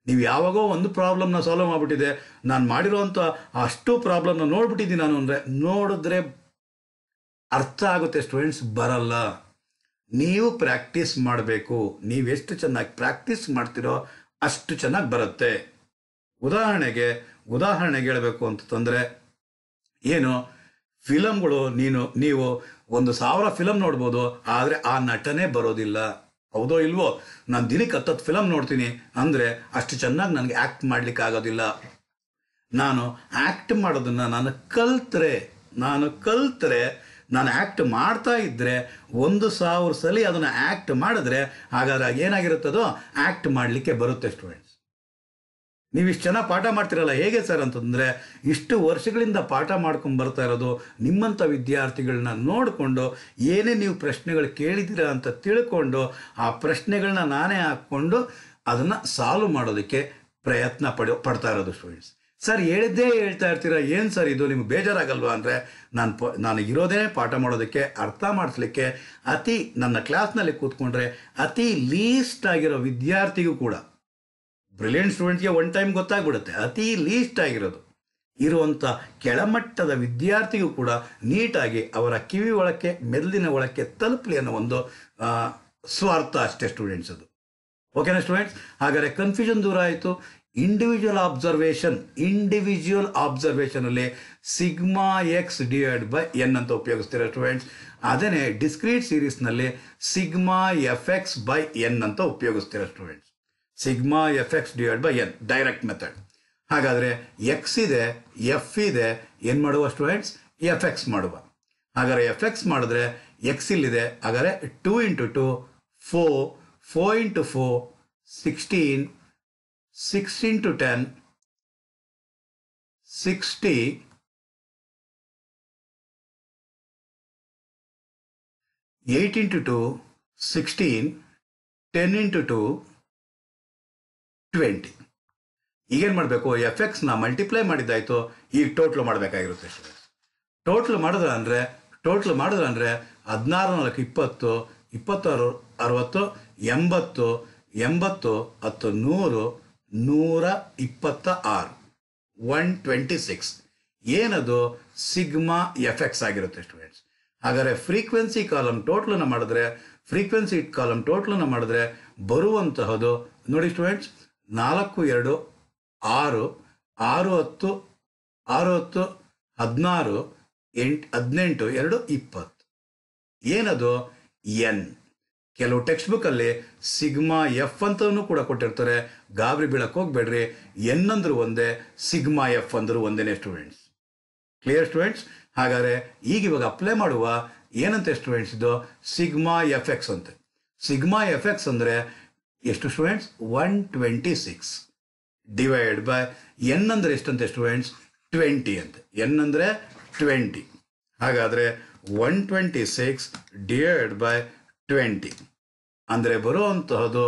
ನೀವು ಯಾವಾಗೋ ಒಂದು ಪ್ರಾಬ್ಲಮ್ನ ಸಾಲ್ವ್ ಮಾಡಿಬಿಟ್ಟಿದೆ ನಾನು ಮಾಡಿರೋವಂಥ ಅಷ್ಟು ಪ್ರಾಬ್ಲಮ್ನ ನೋಡ್ಬಿಟ್ಟಿದ್ದೀನಿ ನಾನು ಅಂದರೆ ನೋಡಿದ್ರೆ ಅರ್ಥ ಆಗುತ್ತೆ ಸ್ಟೂಡೆಂಟ್ಸ್ ಬರಲ್ಲ ನೀವು ಪ್ರಾಕ್ಟೀಸ್ ಮಾಡಬೇಕು ನೀವೆಷ್ಟು ಚೆನ್ನಾಗಿ ಪ್ರಾಕ್ಟೀಸ್ ಮಾಡ್ತಿರೋ ಅಷ್ಟು ಚೆನ್ನಾಗಿ ಬರುತ್ತೆ ಉದಾಹರಣೆಗೆ ಉದಾಹರಣೆಗೆ ಹೇಳಬೇಕು ಅಂತ ತಂದರೆ ಏನು ಫಿಲಮ್ಗಳು ನೀನು ನೀವು ಒಂದು ಸಾವಿರ ಫಿಲಮ್ ನೋಡ್ಬೋದು ಆದರೆ ಆ ನಟನೆ ಬರೋದಿಲ್ಲ ಹೌದೋ ಇಲ್ವೋ ನಾನು ದಿನಕ್ಕೆ ಹತ್ತತ್ತು ಫಿಲಮ್ ನೋಡ್ತೀನಿ ಅಂದರೆ ಅಷ್ಟು ಚೆನ್ನಾಗಿ ನನಗೆ ಆ್ಯಕ್ಟ್ ಮಾಡಲಿಕ್ಕೆ ಆಗೋದಿಲ್ಲ ನಾನು ಆ್ಯಕ್ಟ್ ಮಾಡೋದನ್ನು ನಾನು ಕಲ್ತರೆ ನಾನು ಕಲ್ತರೆ ನಾನು ಆ್ಯಕ್ಟ್ ಮಾಡ್ತಾ ಇದ್ದರೆ ಒಂದು ಸಾವಿರ ಸಲ ಅದನ್ನು ಆ್ಯಕ್ಟ್ ಮಾಡಿದ್ರೆ ಹಾಗಾದ್ರೆ ಏನಾಗಿರುತ್ತದೋ ಆ್ಯಕ್ಟ್ ಮಾಡಲಿಕ್ಕೆ ಬರುತ್ತೆ ಸ್ಟೂಡೆಂಟ್ಸ್ ನೀವು ಇಷ್ಟು ಚೆನ್ನಾಗಿ ಪಾಠ ಮಾಡ್ತಿರಲ್ಲ ಹೇಗೆ ಸರ್ ಅಂತಂದರೆ ಇಷ್ಟು ವರ್ಷಗಳಿಂದ ಪಾಠ ಮಾಡ್ಕೊಂಡು ಬರ್ತಾ ಇರೋದು ನಿಮ್ಮಂಥ ವಿದ್ಯಾರ್ಥಿಗಳನ್ನ ನೋಡಿಕೊಂಡು ಏನೇ ನೀವು ಪ್ರಶ್ನೆಗಳು ಕೇಳಿದ್ದೀರಾ ಅಂತ ತಿಳ್ಕೊಂಡು ಆ ಪ್ರಶ್ನೆಗಳನ್ನ ನಾನೇ ಹಾಕ್ಕೊಂಡು ಅದನ್ನು ಸಾಲ್ವ್ ಮಾಡೋದಕ್ಕೆ ಪ್ರಯತ್ನ ಪಡೋ ಪಡ್ತಾ ಇರೋದು ಸ್ಟೂಡೆಂಟ್ಸ್ ಸರ್ ಹೇಳಿದ್ದೇ ಹೇಳ್ತಾ ಇರ್ತೀರಾ ಏನು ಸರ್ ಇದು ನಿಮ್ಗೆ ಬೇಜಾರಾಗಲ್ವಾ ಅಂದರೆ ನಾನು ಪ ನಾನು ಇರೋದೇ ಪಾಠ ಮಾಡೋದಕ್ಕೆ ಅರ್ಥ ಮಾಡಿಸ್ಲಿಕ್ಕೆ ಅತಿ ನನ್ನ ಕ್ಲಾಸ್ನಲ್ಲಿ ಕೂತ್ಕೊಂಡ್ರೆ ಅತಿ ಲೀಸ್ಟ್ ಆಗಿರೋ ವಿದ್ಯಾರ್ಥಿಗೂ ಕೂಡ ಬ್ರಿಲಿಯಂಟ್ ಸ್ಟೂಡೆಂಟ್ಸ್ಗೆ ಒನ್ ಟೈಮ್ ಗೊತ್ತಾಗ್ಬಿಡುತ್ತೆ ಅತಿ ಲೀಸ್ಟ್ ಆಗಿರೋದು ಇರುವಂಥ ಕೆಳಮಟ್ಟದ ವಿದ್ಯಾರ್ಥಿಗೂ ಕೂಡ ನೀಟಾಗಿ ಅವರ ಕಿವಿ ಒಳಕ್ಕೆ ಮೆದುಳಿನ ಒಳಕ್ಕೆ ತಲುಪಲಿ ಅನ್ನೋ ಒಂದು ಸ್ವಾರ್ಥ ಅಷ್ಟೇ ಸ್ಟೂಡೆಂಟ್ಸ್ ಅದು ಓಕೆನಾ ಸ್ಟೂಡೆಂಟ್ಸ್ ಹಾಗಾದರೆ ಕನ್ಫ್ಯೂಷನ್ ದೂರ ಆಯಿತು ಇಂಡಿವಿಜುವಲ್ ಆಬ್ಸರ್ವೇಷನ್ ಇಂಡಿವಿಜುವಲ್ ಆಬ್ಸರ್ವೇಷನಲ್ಲಿ sigma X divide by N ಅಂತ ಉಪಯೋಗಿಸ್ತೀರ ಸ್ಟೂಡೆಂಟ್ಸ್ ಅದೇ ಡಿಸ್ಕ್ರೀಟ್ ಸೀರೀಸ್ನಲ್ಲಿ sigma F X by N ಅಂತ ಉಪಯೋಗಿಸ್ತೀರ students sigma F X divide by n direct method ಹಾಗಾದರೆ ಎಕ್ಸ್ ಇದೆ ಎಫ್ ಇದೆ ಏನು ಮಾಡುವ ಸ್ಟೂಡೆಂಟ್ಸ್ ಎಫ್ ಎಕ್ಸ್ ಮಾಡುವ ಹಾಗಾದ್ರೆ ಎಫ್ ಎಕ್ಸ್ ಮಾಡಿದ್ರೆ ಎಕ್ಸ್ ಇಲ್ಲಿದೆ ಹಾಗಾದರೆ two into two four four into four sixteen 16 to 10, 60, 8 into 2, 16, 10 into 2, 20. ಈಗೇನು ಮಾಡಬೇಕು ಎಫ್ ಎಕ್ಸ್ನ ಮಲ್ಟಿಪ್ಲೈ ಮಾಡಿದ್ದಾಯಿತು ಈಗ ಟೋಟ್ಲು ಮಾಡಬೇಕಾಗಿರುತ್ತೆ ಟೋಟ್ಲು ಮಾಡಿದ್ರೆ ಅಂದರೆ ಟೋಟ್ಲು ಮಾಡಿದ್ರೆ ಅಂದರೆ ಹದಿನಾರು ನಾಲ್ಕು ಇಪ್ಪತ್ತು ಇಪ್ಪತ್ತಾರು ಅರವತ್ತು ಎಂಬತ್ತು ಎಂಬತ್ತು ಹತ್ತು ನೂರು ನೂರ ಇಪ್ಪತ್ತ ಆರು ಒನ್ ಟ್ವೆಂಟಿ ಸಿಕ್ಸ್ ಏನದು ಸಿಗ್ಮಾ ಎಫ್ ಆಗಿರುತ್ತೆ ಸ್ಟೂಡೆಂಟ್ಸ್ ಹಾಗಾದರೆ ಫ್ರೀಕ್ವೆನ್ಸಿ ಕಾಲಮ್ ಟೋಟ್ಲನ್ನು ಮಾಡಿದ್ರೆ ಫ್ರೀಕ್ವೆನ್ಸಿ ಕಾಲಮ್ ಟೋಟ್ಲನ್ನು ಮಾಡಿದ್ರೆ ಬರುವಂತಹದು ನೋಡಿ ಸ್ಟೂಡೆಂಟ್ಸ್ ನಾಲ್ಕು ಎರಡು ಆರು ಆರು ಹತ್ತು ಆರು ಹತ್ತು ಹದಿನಾರು ಎಂಟು ಹದಿನೆಂಟು ಎರಡು ಇಪ್ಪತ್ತು ಏನದು ಎನ್ ಕೆಲವು ಟೆಕ್ಸ್ಟ್ ಬುಕ್ಕಲ್ಲಿ ಸಿಗ್ಮಾ ಎಫ್ ಅಂತ ಕೂಡ ಕೊಟ್ಟಿರ್ತಾರೆ ಗಾಬರಿ ಬೀಳಕ್ಕೆ ಹೋಗ್ಬೇಡ್ರಿ ಎನ್ ಒಂದೇ ಸಿಗ್ಮಾ ಎಫ್ ಅಂದರೂ ಒಂದೇ ಸ್ಟೂಡೆಂಟ್ಸ್ ಕ್ಲಿಯರ್ ಸ್ಟೂಡೆಂಟ್ಸ್ ಹಾಗಾದರೆ ಈಗ ಇವಾಗ ಅಪ್ಲೈ ಮಾಡುವ ಏನಂತೆ ಸ್ಟೂಡೆಂಟ್ಸ್ ಇದು ಸಿಗ್ಮಾ ಎಫ್ ಎಕ್ಸ್ ಅಂತೆ ಸಿಗ್ಮಾ ಎಫ್ ಎಕ್ಸ್ ಅಂದರೆ ಎಷ್ಟು students one twenty six divide by N ಅಂದರೆ ಎಷ್ಟಂತೆ ಸ್ಟೂಡೆಂಟ್ಸ್ ಟ್ವೆಂಟಿ ಅಂತ ಎನ್ ಅಂದರೆ ಟ್ವೆಂಟಿ ಹಾಗಾದರೆ one twenty six divide by twenty ಅಂದರೆ ಬರುವಂತಹದ್ದು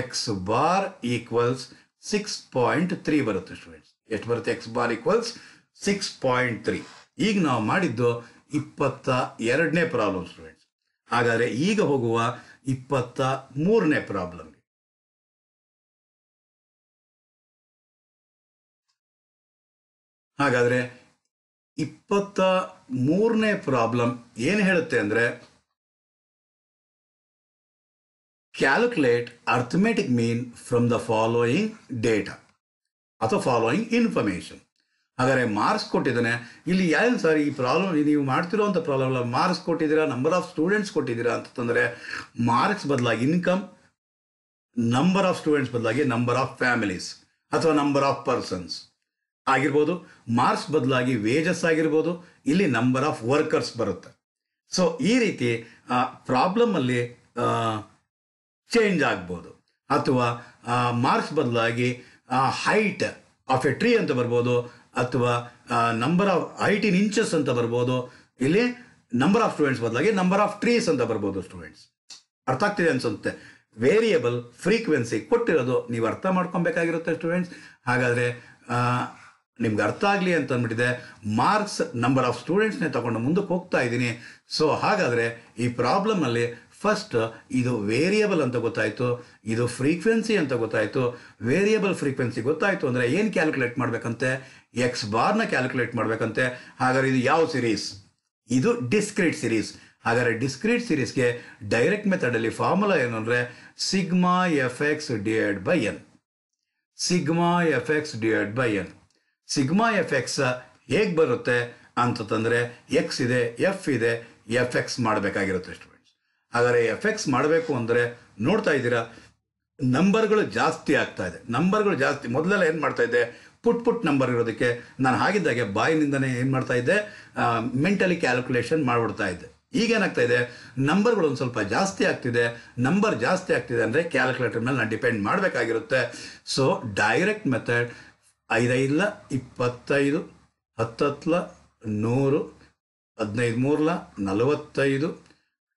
x bar equals six point three ಬರುತ್ತೆ ಸ್ಟೂಡೆಂಟ್ಸ್ ಎಷ್ಟು ಬರುತ್ತೆ x bar equals six point three ಈಗ ನಾವು ಮಾಡಿದ್ದು ಇಪ್ಪತ್ತ ಎರಡನೇ ಪ್ರಾಬ್ಲಮ್ ಸ್ಟೂಡೆಂಟ್ಸ್ ಹಾಗಾದರೆ ಈಗ ಹೋಗುವ ಇಪ್ಪತ್ತ ಮೂರನೇ ಪ್ರಾಬ್ಲಮ್ ಹಾಗಾದರೆ ಇಪ್ಪತ್ತ ಮೂರನೇ ಪ್ರಾಬ್ಲಮ್ ಏನು ಹೇಳುತ್ತೆ ಅಂದರೆ Calculate arithmetic mean from the following data ಅಥವಾ ಫಾಲೋಯಿಂಗ್ ಇನ್ಫಾರ್ಮೇಷನ್ ಹಾಗಾದರೆ ಮಾರ್ಕ್ಸ್ ಕೊಟ್ಟಿದ್ದಾನೆ ಇಲ್ಲಿ ಏನು ಸರ್ ಈ ಪ್ರಾಬ್ಲಮ್ ನೀವು ಮಾಡ್ತಿರೋವಂಥ ಪ್ರಾಬ್ಲಮ್ಲ ಮಾರ್ಕ್ಸ್ ಕೊಟ್ಟಿದ್ದೀರಾ ನಂಬರ್ ಆಫ್ ಸ್ಟೂಡೆಂಟ್ಸ್ ಕೊಟ್ಟಿದ್ದೀರಾ ಅಂತಂದರೆ ಮಾರ್ಕ್ಸ್ ಬದಲಾಗಿ ಇನ್ಕಮ್ ನಂಬರ್ ಆಫ್ ಸ್ಟೂಡೆಂಟ್ಸ್ ಬದಲಾಗಿ ನಂಬರ್ ಆಫ್ ಫ್ಯಾಮಿಲೀಸ್ ಅಥವಾ ನಂಬರ್ ಆಫ್ ಪರ್ಸನ್ಸ್ ಆಗಿರ್ಬೋದು ಮಾರ್ಕ್ಸ್ ಬದಲಾಗಿ ವೇಜಸ್ ಆಗಿರ್ಬೋದು ಇಲ್ಲಿ ನಂಬರ್ ಆಫ್ ವರ್ಕರ್ಸ್ ಬರುತ್ತೆ ಸೊ ಈ ರೀತಿ ಪ್ರಾಬ್ಲಮಲ್ಲಿ ಚೇಂಜ್ ಆಗ್ಬೋದು ಅಥವಾ ಮಾರ್ಕ್ಸ್ ಬದಲಾಗಿ ಹೈಟ್ ಆಫ್ ಎ ಟ್ರೀ ಅಂತ ಬರ್ಬೋದು ಅಥವಾ number of height in inches ಅಂತ ಬರ್ಬೋದು ಇಲ್ಲಿ ನಂಬರ್ ಆಫ್ ಸ್ಟೂಡೆಂಟ್ಸ್ ಬದಲಾಗಿ ನಂಬರ್ ಆಫ್ ಟ್ರೀಸ್ ಅಂತ ಬರ್ಬೋದು ಸ್ಟೂಡೆಂಟ್ಸ್ ಅರ್ಥ ಆಗ್ತಿದೆ ಅನ್ಸುತ್ತೆ ವೇರಿಯಬಲ್ ಫ್ರೀಕ್ವೆನ್ಸಿ ಕೊಟ್ಟಿರೋದು ನೀವು ಅರ್ಥ ಮಾಡ್ಕೊಬೇಕಾಗಿರುತ್ತೆ ಸ್ಟೂಡೆಂಟ್ಸ್ ಹಾಗಾದರೆ ನಿಮ್ಗೆ ಅರ್ಥ ಆಗಲಿ ಅಂತ ಅಂದ್ಬಿಟ್ಟಿದೆ ಮಾರ್ಕ್ಸ್ ನಂಬರ್ ಆಫ್ ಸ್ಟೂಡೆಂಟ್ಸ್ನೇ ತಗೊಂಡು ಮುಂದಕ್ಕೆ ಹೋಗ್ತಾ ಇದ್ದೀನಿ ಸೊ ಹಾಗಾದರೆ ಈ ಪ್ರಾಬ್ಲಮಲ್ಲಿ ಫಸ್ಟ್ uh, ಇದು ವೇರಿಯಬಲ್ ಅಂತ ಗೊತ್ತಾಯಿತು ಇದು ಫ್ರೀಕ್ವೆನ್ಸಿ ಅಂತ ಗೊತ್ತಾಯಿತು ವೇರಿಯಬಲ್ ಫ್ರೀಕ್ವೆನ್ಸಿ ಗೊತ್ತಾಯಿತು ಅಂದರೆ ಏನು ಕ್ಯಾಲ್ಕುಲೇಟ್ ಮಾಡಬೇಕಂತೆ ಎಕ್ಸ್ ಬಾರ್ನ ಕ್ಯಾಲ್ಕುಲೇಟ್ ಮಾಡಬೇಕಂತೆ ಹಾಗಾದ್ರೆ ಇದು ಯಾವ ಸಿರೀಸ್ ಇದು ಡಿಸ್ಕ್ರೀಟ್ ಸಿರೀಸ್ ಹಾಗಾದರೆ ಡಿಸ್ಕ್ರೀಟ್ ಸಿರೀಸ್ಗೆ ಡೈರೆಕ್ಟ್ ಮೆಥಡಲ್ಲಿ ಫಾರ್ಮುಲಾ ಏನು ಅಂದರೆ sigma F X divide by N sigma F X divide by N sigma F x ಹೇಗೆ ಬರುತ್ತೆ ಅಂತಂದರೆ ಎಕ್ಸ್ ಇದೆ ಎಫ್ ಇದೆ ಎಫ್ ಎಕ್ಸ್ ಮಾಡಬೇಕಾಗಿರುತ್ತೆ ಅಷ್ಟು ಎಫ್ ಎಫೆಕ್ಟ್ಸ್ ಮಾಡಬೇಕು ಅಂದರೆ ನೋಡ್ತಾ ಇದ್ದೀರಾ ನಂಬರ್ಗಳು ಜಾಸ್ತಿ ಆಗ್ತಾ ಇದೆ ನಂಬರ್ಗಳು ಜಾಸ್ತಿ ಮೊದಲೆಲ್ಲ ಏನು ಮಾಡ್ತಾ ಇದ್ದೆ ಪುಟ್ ಪುಟ್ ನಂಬರ್ ಇರೋದಕ್ಕೆ ನಾನು ಹಾಗಿದ್ದಾಗೆ ಬಾಯಿನಿಂದನೇ ಏನು ಮಾಡ್ತಾ ಇದ್ದೆ ಮೆಂಟಲಿ ಕ್ಯಾಲ್ಕುಲೇಷನ್ ಮಾಡಿಬಿಡ್ತಾ ಇದ್ದೆ ಈಗೇನಾಗ್ತಾ ಇದೆ ನಂಬರ್ಗಳು ಒಂದು ಸ್ವಲ್ಪ ಜಾಸ್ತಿ ಆಗ್ತಿದೆ ನಂಬರ್ ಜಾಸ್ತಿ ಆಗ್ತಿದೆ ಅಂದರೆ ಕ್ಯಾಲ್ಕುಲೇಟರ್ ಮೇಲೆ ನಾನು ಡಿಪೆಂಡ್ ಮಾಡಬೇಕಾಗಿರುತ್ತೆ ಸೊ ಡೈರೆಕ್ಟ್ ಮೆಥಡ್ ಐದೈದ್ಲ ಇಪ್ಪತ್ತೈದು ಹತ್ತತ್ಲ ನೂರು ಹದಿನೈದು ಮೂರಲ ನಲವತ್ತೈದು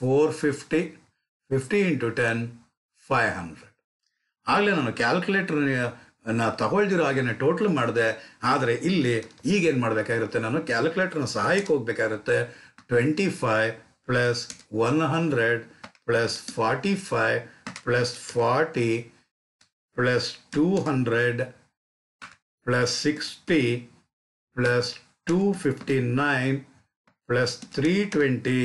450 fifty into ten five hundred ಆಗಲೇ ನಾನು ಕ್ಯಾಲ್ಕುಲೇಟರ್ ನಾ ತಗೊಳ್ದಿರೋ ಹಾಗೇನೆ ಟೋಟಲ್ ಮಾಡಿದೆ ಆದರೆ ಇಲ್ಲಿ ಈಗೇನು ಮಾಡಬೇಕಾಗಿರುತ್ತೆ ನಾನು ಕ್ಯಾಲ್ಕುಲೇಟರ್ನ ಸಹಾಯಕ್ಕೆ ಹೋಗ್ಬೇಕಾಗಿರುತ್ತೆ twenty five plus one hundred plus forty five plus forty plus two hundred plus sixty plus two fifty nine plus three twenty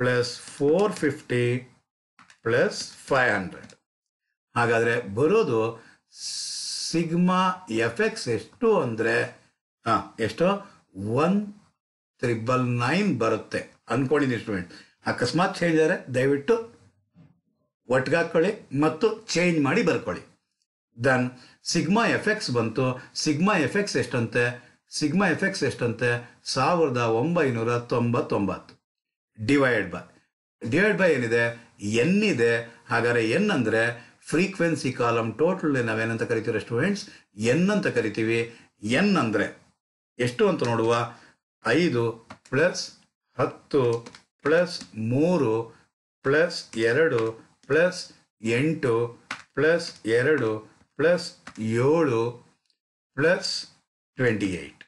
plus four fifty plus five hundred ಹಾಗಾದರೆ ಬರೋದು ಸಿಗ್ಮಾ ಎಫ್ ಎಕ್ಸ್ ಎಷ್ಟು ಅಂದರೆ ಹಾಂ ಎಷ್ಟು one triple nine ಬರುತ್ತೆ ಅಂದ್ಕೊಂಡಿದ್ದೀನಿ student ಅಕಸ್ಮಾತ್ ಆದರೆ ದಯವಿಟ್ಟು ಒಟ್ಗಾಕೊಳ್ಳಿ ಮತ್ತು ಚೇಂಜ್ ಮಾಡಿ ಬರ್ಕೊಳ್ಳಿ ದನ್ ಸಿಗ್ಮಾ ಎಫ್ ಎಕ್ಸ್ ಬಂತು ಸಿಗ್ಮಾ ಎಫ್ ಎಕ್ಸ್ ಎಷ್ಟಂತೆ ಸಿಗ್ಮಾ ಎಫ್ ಎಕ್ಸ್ ಎಷ್ಟಂತೆ ಸಾವಿರದ ಒಂಬೈನೂರ ತೊಂಬತ್ತೊಂಬತ್ತು ಡಿವೈಡ್ ಬೈ ಡಿವೈಡ್ ಬೈ ಏನಿದೆ ಎನ್ ಇದೆ ಹಾಗಾದರೆ ಎನ್ ಅಂದರೆ ಫ್ರೀಕ್ವೆನ್ಸಿ ಕಾಲಮ್ ಟೋಟಲ್ ನಾವೇನಂತ ಕರಿತೀವಿ ಸ್ಟೂಡೆಂಟ್ಸ್ ಎನ್ ಅಂತ ಕರಿತೀವಿ ಎನ್ ಅಂದರೆ ಎಷ್ಟು ಅಂತ ನೋಡುವ ಐದು ಪ್ಲಸ್ ಹತ್ತು ಪ್ಲಸ್ ಮೂರು ಪ್ಲಸ್ ಎರಡು ಪ್ಲಸ್ ಎಂಟು ಪ್ಲಸ್ ಎರಡು ಪ್ಲಸ್ ಏಳು ಪ್ಲಸ್ ಟ್ವೆಂಟಿ ಏಯ್ಟ್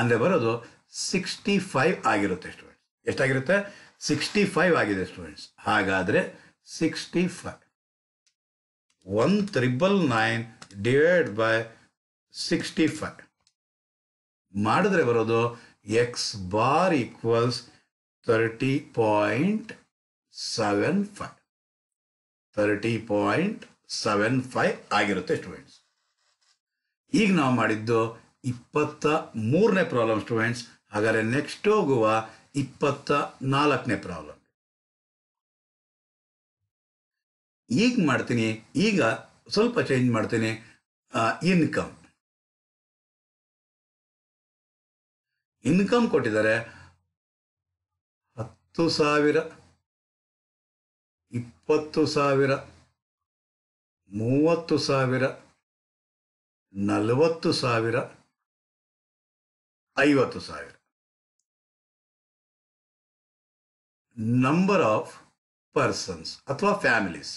ಅಂದರೆ ಬರೋದು ಸಿಕ್ಸ್ಟಿ ಫೈವ್ ಆಗಿರುತ್ತೆ ಎಷ್ಟು ಎಷ್ಟಾಗಿರುತ್ತೆ ಸಿಕ್ಸ್ಟಿ ಫೈವ್ ಆಗಿದೆ ಸ್ಟೂಡೆಂಟ್ಸ್ ಹಾಗಾದರೆ sixty five one triple nine divide by sixty five ಮಾಡಿದ್ರೆ ಬರೋದು x bar equals thirty point seven five thirty point seven five ಆಗಿರುತ್ತೆ ಸ್ಟೂಡೆಂಟ್ಸ್ ಈಗ ನಾವು ಮಾಡಿದ್ದು ಇಪ್ಪತ್ತ ಮೂರನೇ ಪ್ರಾಬ್ಲಮ್ ಸ್ಟೂಡೆಂಟ್ಸ್ ಹಾಗಾದರೆ ನೆಕ್ಸ್ಟ್ ಹೋಗುವ ಇಪ್ಪತ್ತ ನಾಲ್ಕನೇ ಪ್ರಾಬ್ಲಮ್ ಈಗ ಮಾಡ್ತೀನಿ ಈಗ ಸ್ವಲ್ಪ ಚೇಂಜ್ ಮಾಡ್ತೀನಿ ಇನ್ಕಮ್ ಇನ್ಕಮ್ ಕೊಟ್ಟಿದ್ದಾರೆ ಹತ್ತು ಸಾವಿರ ಇಪ್ಪತ್ತು ಸಾವಿರ ಮೂವತ್ತು ಸಾವಿರ ನಲವತ್ತು ಸಾವಿರ ಐವತ್ತು ಸಾವಿರ ನಂಬರ್ ಆಫ್ ಪರ್ಸನ್ಸ್ ಅಥವಾ ಫ್ಯಾಮಿಲೀಸ್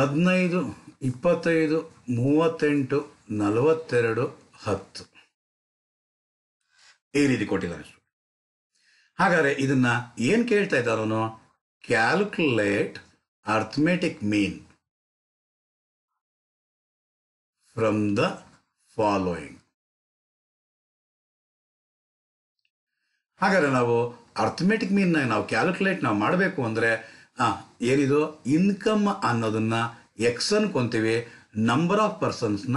ಹದಿನೈದು ಇಪ್ಪತ್ತೈದು ಮೂವತ್ತೆಂಟು ನಲವತ್ತೆರಡು ಹತ್ತು ಈ ರೀತಿ ಕೊಟ್ಟಿದ್ದಾರೆ ಹಾಗಾದ್ರೆ ಇದನ್ನ ಏನ್ ಕೇಳ್ತಾ ಇದ್ದಾರನು calculate arithmetic mean from the following ಹಾಗಾದ್ರೆ ನಾವು ಅರ್ಥಮೆಟಿಕ್ ಮೀನ್ ನಾವು ಕ್ಯಾಲ್ಕುಲೇಟ್ ನಾವು ಮಾಡಬೇಕು ಅಂದರೆ ಏನಿದು ಇನ್ಕಮ್ ಅನ್ನೋದನ್ನ ಎಕ್ಸ್ ಅನ್ಕೊಂತೀವಿ ನಂಬರ್ ಆಫ್ ಪರ್ಸನ್ಸ್ನ